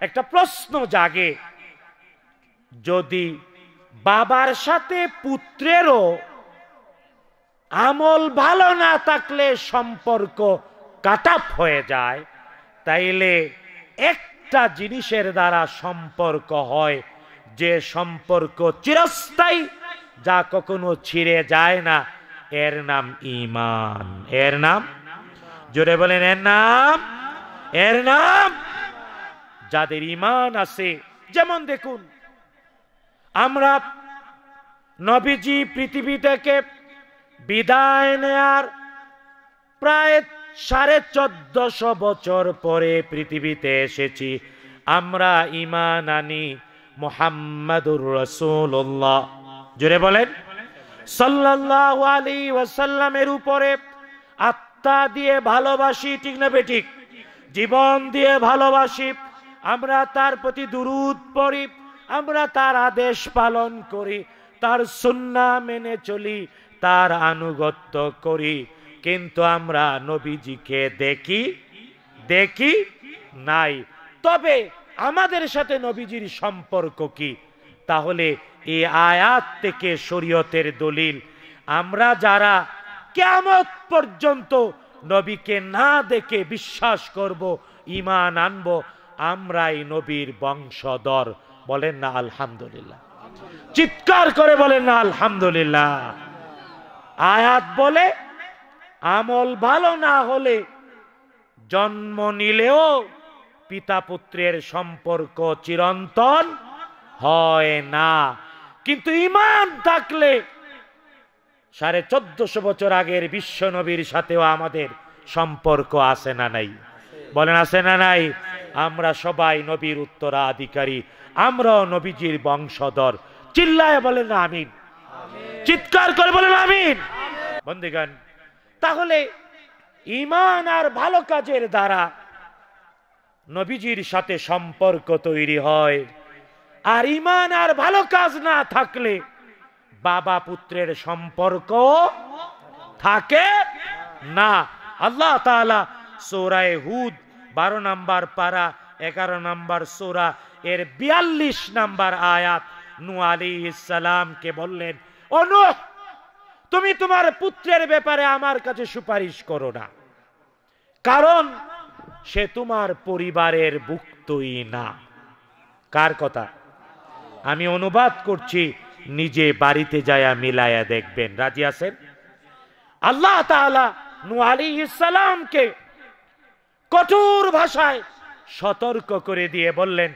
একটা প্রশ্ন জাগে যদি বাবার সাথে পুত্রেরও আমল ভালো না থাকলে সম্পর্ক কাটাপ হয়ে যায় তাইলে একটা জিনিসের দ্বারা সম্পর্ক হয় যে সম্পর্ক চিরস্থায়ী যা কখনো ছিঁড়ে যায় না এর নাম ইমান এর নাম জোরে বলেন এর নাম এর নাম যাদের ইমান আছে যেমন দেখুন আমরা নবীজি পৃথিবী থেকে বিদায় নেয়ার প্রায় সাড়ে চোদ্দশ বছর পরে পৃথিবীতে এসেছি আমরা ইমান আনি মোহাম্মদুর রসুল্লাহ জুড়ে বলেন সাল্লাহ আলী ওয়াসাল্লামের উপরে আত্মা দিয়ে ভালোবাসি ঠিক না বেঠিক জীবন দিয়ে ভালোবাসি আমরা তার প্রতি দুরুদ পড়ি আমরা তার আদেশ পালন করি তার সুন্না মেনে চলি তার আনুগত্য করি কিন্তু আমরা নবীজিকে দেখি দেখি নাই তবে আমাদের সাথে নবীজির সম্পর্ক কি তাহলে এই আয়াত থেকে শরীয়তের দলিল আমরা যারা কেমত পর্যন্ত নবীকে না দেখে বিশ্বাস করব ইমান আনবো আমরাই নবীর বংশধর বলেন না আলহামদুলিল্লাহ চিৎকার করে বলেন না আলহামদুলিল্লাহ আয়াত বলে আমল ভালো না হলে জন্ম নিলেও পিতা পুত্রের সম্পর্ক চিরন্তন হয় না কিন্তু ইমান থাকলে সাড়ে চোদ্দশো বছর আগের বিশ্ব নবীর সাথেও আমাদের সম্পর্ক আছে না নাই বলেন আছে না নাই আমরা সবাই নবীর উত্তরাধিকারী আমরাও নবীজির বংশধর চিল্লায় বলেন আমিন চিৎকার করে বলেন আমিন বন্দিগান তাহলে ইমান আর ভালো কাজের দ্বারা নবীজির সাথে সম্পর্ক তৈরি হয় আর ইমান আর ভালো কাজ না থাকলে বাবা পুত্রের সম্পর্ক থাকে না আল্লাহ তালা সোরায় হুদ বারো নাম্বার পারা এগারো নাম্বার সোরা এর বিয়াল্লিশ নাম্বার আয়াত নু আলী ইসালামকে বললেন অনু তুমি তোমার পুত্রের ব্যাপারে আমার কাছে সুপারিশ করো না কারণ সে তোমার পরিবারের ভুক্তই না কার কথা আমি অনুবাদ করছি নিজে বাড়িতে যায়া মিলায়া দেখবেন রাজি আছেন আল্লাহ তাআলা নু আলী ইসালামকে কঠোর ভাষায় সতর্ক করে দিয়ে বললেন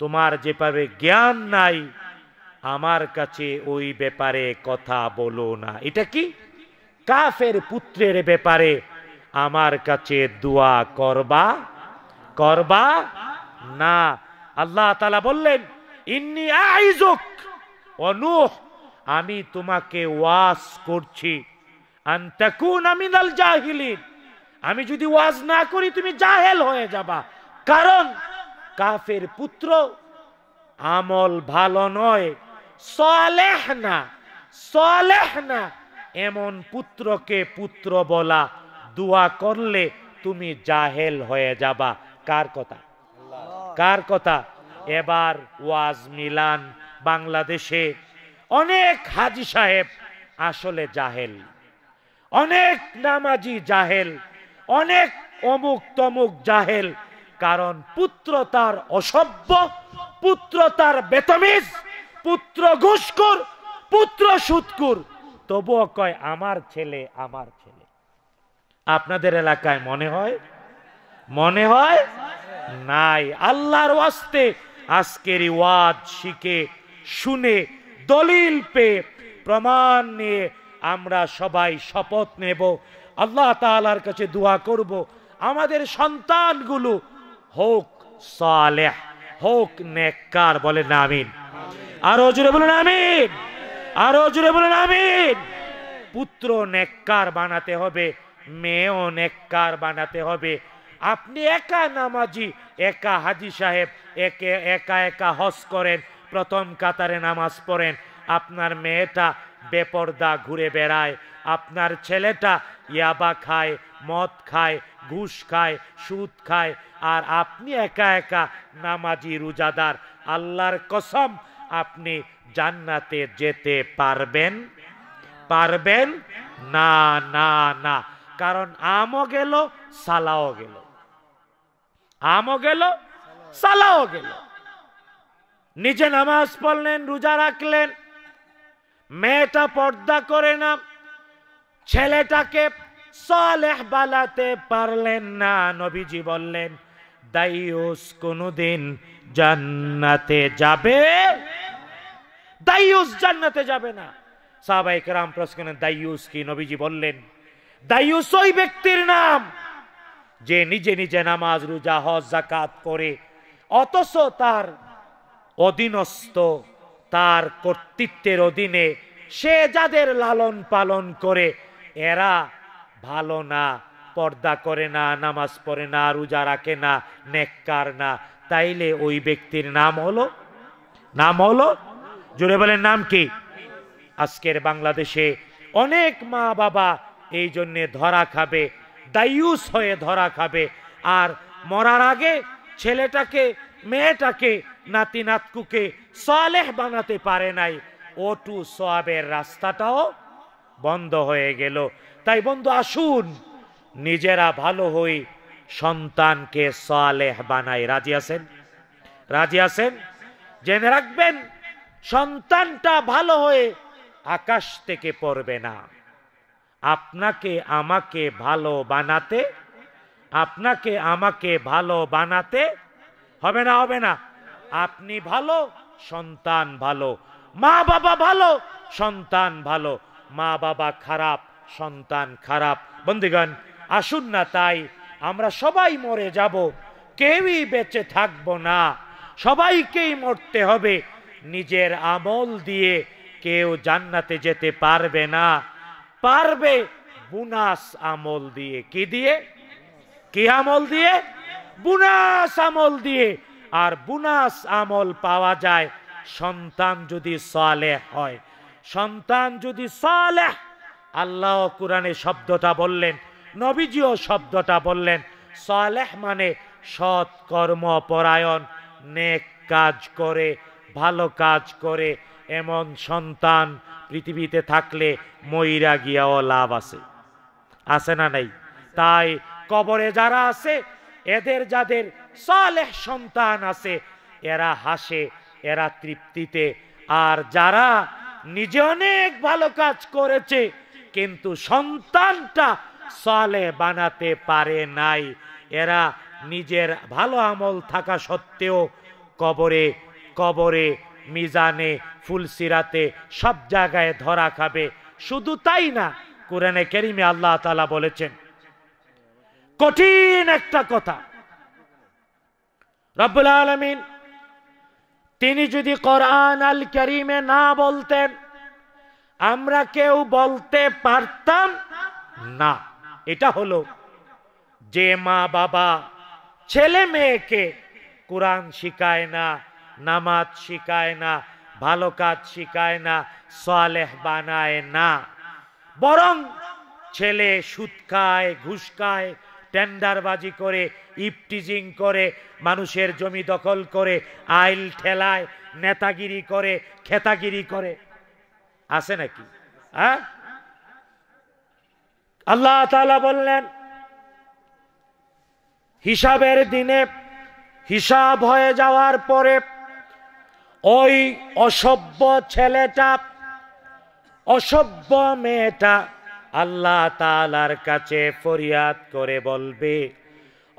তোমার যেভাবে জ্ঞান নাই আমার কাছে ওই ব্যাপারে কথা বলো না এটা কি কাফের পুত্রের ব্যাপারে আমার কাছে দোয়া করবা করবা না আল্লাহ তালা বললেন ইন্নি আইজুক অনুহ আমি তোমাকে ওয়াজ করছি আমি যদি ওয়াজ না করি তুমি জাহেল হয়ে যাবা কারণ কাফের পুত্র আমল ভালো নয় সলেহ না সলেহ না এমন পুত্রকে পুত্র বলা দোয়া করলে তুমি জাহেল হয়ে যাবা কার কথা কার কথা এবার ওয়াজ মিলান বাংলাদেশে অনেক হাজি সাহেব আসলে জাহেল অনেক নামাজি জাহেল অনেক অমুক তমুক জাহেল কারণ পুত্র তার অসভ্য পুত্র তার বেতমিজ পুত্র ঘুষকুর পুত্র সুৎকুর তবুও কয় আমার ছেলে আমার ছেলে আপনাদের এলাকায় মনে হয় মনে হয় নাই আল্লাহর আজকের ওয়াজ শিখে শুনে দলিল পে প্রমাণ নিয়ে আমরা সবাই শপথ নেব আল্লাহ তালার কাছে দোয়া করব আমাদের সন্তানগুলো হোক সালে হোক নেককার বলেন আমিন আর জুড়ে বলেন আমিন আর জুড়ে বলেন আমিন পুত্র নেককার বানাতে হবে মেয়েও নেককার বানাতে হবে আপনি একা নামাজি একা হাজি সাহেব একে একা একা হস করেন প্রথম কাতারে নামাজ পড়েন আপনার মেয়েটা বেপর্দা ঘুরে বেড়ায় আপনার ছেলেটা ইয়াবা খায় মদ খায় ঘুষ খায় সুদ খায় আর আপনি একা একা নামাজি রোজাদার আল্লাহর কসম আপনি জান্নাতে যেতে পারবেন পারবেন না না না কারণ আমও গেল সালাও গেল আমও গেল সালাও গেল নিজে নামাজ পড়লেন রোজা রাখলেন মেয়েটা পর্দা করে না ছেলেটাকে সালেহ বালাতে পারলেন না নবীজি বললেন দাইউস কোনদিন জান্নাতে যাবে দাইউস জান্নাতে যাবে না সাহাবাই কেরাম প্রশ্ন দাইউস কি নবীজি বললেন দাইউস ওই ব্যক্তির নাম যে নিজে নিজে নামাজ রোজা হজ জাকাত করে অথচ তার অধীনস্থ তার কর্তৃত্বের অধীনে সে যাদের লালন পালন করে এরা ভালো না পর্দা করে না নামাজ পড়ে না রোজা রাখে না নেককার না তাইলে ওই ব্যক্তির নাম হলো নাম হলো জোরে বলেন নাম কি আজকের বাংলাদেশে অনেক মা বাবা এই জন্যে ধরা খাবে দায়ুস হয়ে ধরা খাবে আর মরার আগে ছেলেটাকে মেয়েটাকে নাতি নাতকুকে সালেহ বানাতে পারে নাই ওটু সবের রাস্তাটাও বন্ধ হয়ে গেল তাই বন্ধু আসুন নিজেরা ভালো হই সন্তানকে সালেহ বানাই রাজি আছেন রাজি আছেন জেনে রাখবেন সন্তানটা ভালো হয়ে আকাশ থেকে পড়বে না আপনাকে আমাকে ভালো বানাতে আপনাকে আমাকে ভালো বানাতে হবে না হবে না আপনি ভালো সন্তান ভালো মা বাবা ভালো সন্তান ভালো মা বাবা খারাপ সন্তান খারাপ বন্ধুগণ আসুন না তাই আমরা সবাই মরে যাব কেউই বেঁচে থাকবো না সবাইকেই মরতে হবে নিজের আমল দিয়ে কেউ জান্নাতে যেতে পারবে না পারবে বুনাস আমল দিয়ে কি দিয়ে কি আমল দিয়ে বুনাস আমল দিয়ে আর বুনাস আমল পাওয়া যায় সন্তান যদি সালে হয় সন্তান যদি সালে আল্লাহ কুরানে শব্দটা বললেন নবীজিও শব্দটা বললেন সালেহ মানে সৎ কর্মপরায়ণ নেক কাজ করে ভালো কাজ করে এমন সন্তান পৃথিবীতে থাকলে ময়রা গিয়াও লাভ আছে আছে না নাই তাই কবরে যারা আছে এদের যাদের সালেহ সন্তান আছে এরা হাসে এরা তৃপ্তিতে আর যারা নিজে অনেক ভালো কাজ করেছে কিন্তু সন্তানটা সালে বানাতে পারে নাই এরা নিজের ভালো আমল থাকা সত্ত্বেও কবরে কবরে মিজানে ফুলসিরাতে সব জায়গায় ধরা খাবে শুধু তাই না কোরআনে কেরিমে আল্লাহ তালা বলেছেন কঠিন একটা কথা রব্বুল আলমিন তিনি যদি কোরআন আল করিমে না বলতেন আমরা কেউ বলতে পারতাম না এটা হলো যে মা বাবা ছেলে মেয়েকে কোরআন শিখায় না নামাজ শিখায় না ভালো কাজ শিখায় না সালেহ বানায় না বরং ছেলে সুদ খায় ঘুষ খায় টেন্ডারবাজি করে ইফটিজিং করে মানুষের জমি দখল করে আইল ঠেলায় নেতাগিরি করে খেতাগিরি করে আছে নাকি হ্যাঁ আল্লাহ তালা বললেন হিসাবের দিনে হিসাব হয়ে যাওয়ার পরে ওই অসভ্য ছেলেটা অসভ্য মেয়েটা আল্লাহ তালার কাছে ফরিয়াদ করে বলবে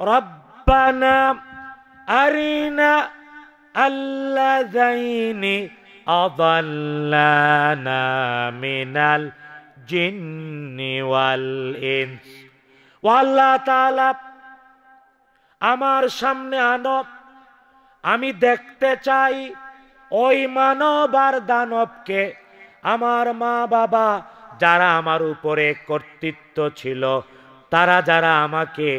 ربنا أرنا الذين أضلنا من الجن والإنس والله تعالى আমার সামনে আনো আমি দেখতে চাই ওই মানব আর দানবকে আমার মা বাবা যারা আমার উপরে কর্তৃত্ব ছিল তারা যারা আমাকে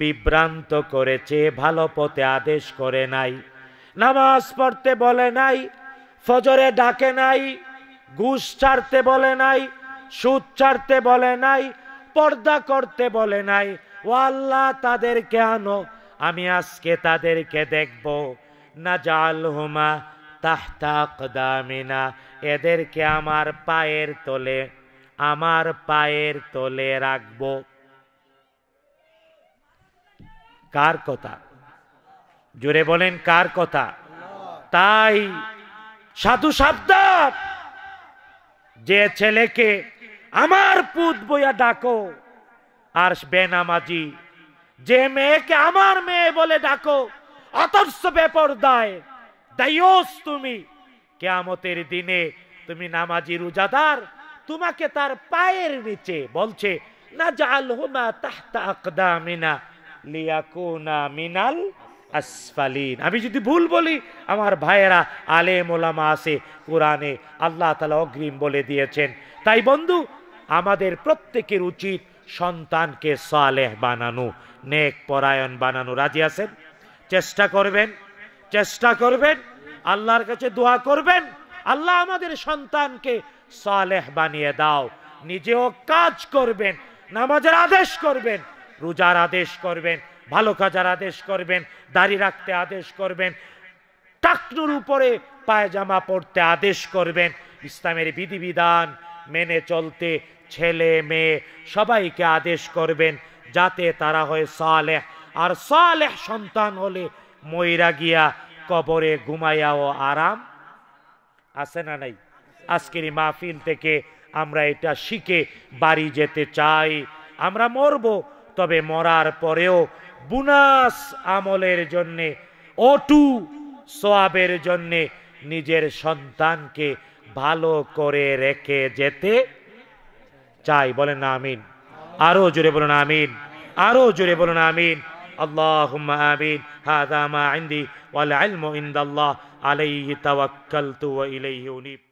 বিভ্রান্ত করেছে ভালো পথে আদেশ করে নাই নামাজ পড়তে বলে নাই ফজরে ডাকে নাই ঘুষ ছাড়তে বলে নাই সুদ ছাড়তে বলে নাই পর্দা করতে বলে নাই ও আল্লাহ তাদেরকে আনো আমি আজকে তাদেরকে দেখব না জাল হুমা তাহতা এদেরকে আমার পায়ের তলে আমার পায়ের তলে রাখবো কার কথা জোরে বলেন কার কথা তাই সাধু সাবধান যে ছেলেকে আমার পুত বইয়া ডাকো আর বেনামাজি যে মেয়েকে আমার মেয়ে বলে ডাকো অতর্স বেপর দায় তুমি কেয়ামতের দিনে তুমি নামাজি রোজাদার তোমাকে তার পায়ের নিচে বলছে না জাল হুমা তাহতা আকদামিনা লিয়াকুনা মিনাল আসফালিন আমি যদি ভুল বলি আমার ভাইয়েরা আলে মোলামা আছে কোরআনে আল্লাহ তালা অগ্রিম বলে দিয়েছেন তাই বন্ধু আমাদের প্রত্যেকের উচিত সন্তানকে সালেহ বানানো নেক পরায়ণ বানানো রাজি আছেন চেষ্টা করবেন চেষ্টা করবেন আল্লাহর কাছে দোয়া করবেন আল্লাহ আমাদের সন্তানকে সালেহ বানিয়ে দাও নিজেও কাজ করবেন নামাজের আদেশ করবেন রোজার আদেশ করবেন ভালো কাজার আদেশ করবেন দাড়ি রাখতে আদেশ করবেন টাকনুর উপরে পায়জামা পড়তে আদেশ করবেন ইসলামের বিধিবিধান মেনে চলতে ছেলে মেয়ে সবাইকে আদেশ করবেন যাতে তারা হয় সালে আর সালে সন্তান হলে ময়রা গিয়া কবরে ঘুমাইয়াও আরাম আছে না নাই আজকের মাহফিল থেকে আমরা এটা শিখে বাড়ি যেতে চাই আমরা মরবো তবে মরার পরেও বুনাস আমলের জন্যে অটু সোয়াবের জন্যে নিজের সন্তানকে ভালো করে রেখে যেতে চাই বলেন না আমিন আরো জোরে বলুন আমিন আরো জোরে বলুন আমিন اللهم آمين هذا ما عندي والعلم عند الله عليه توكلت وإليه أنيب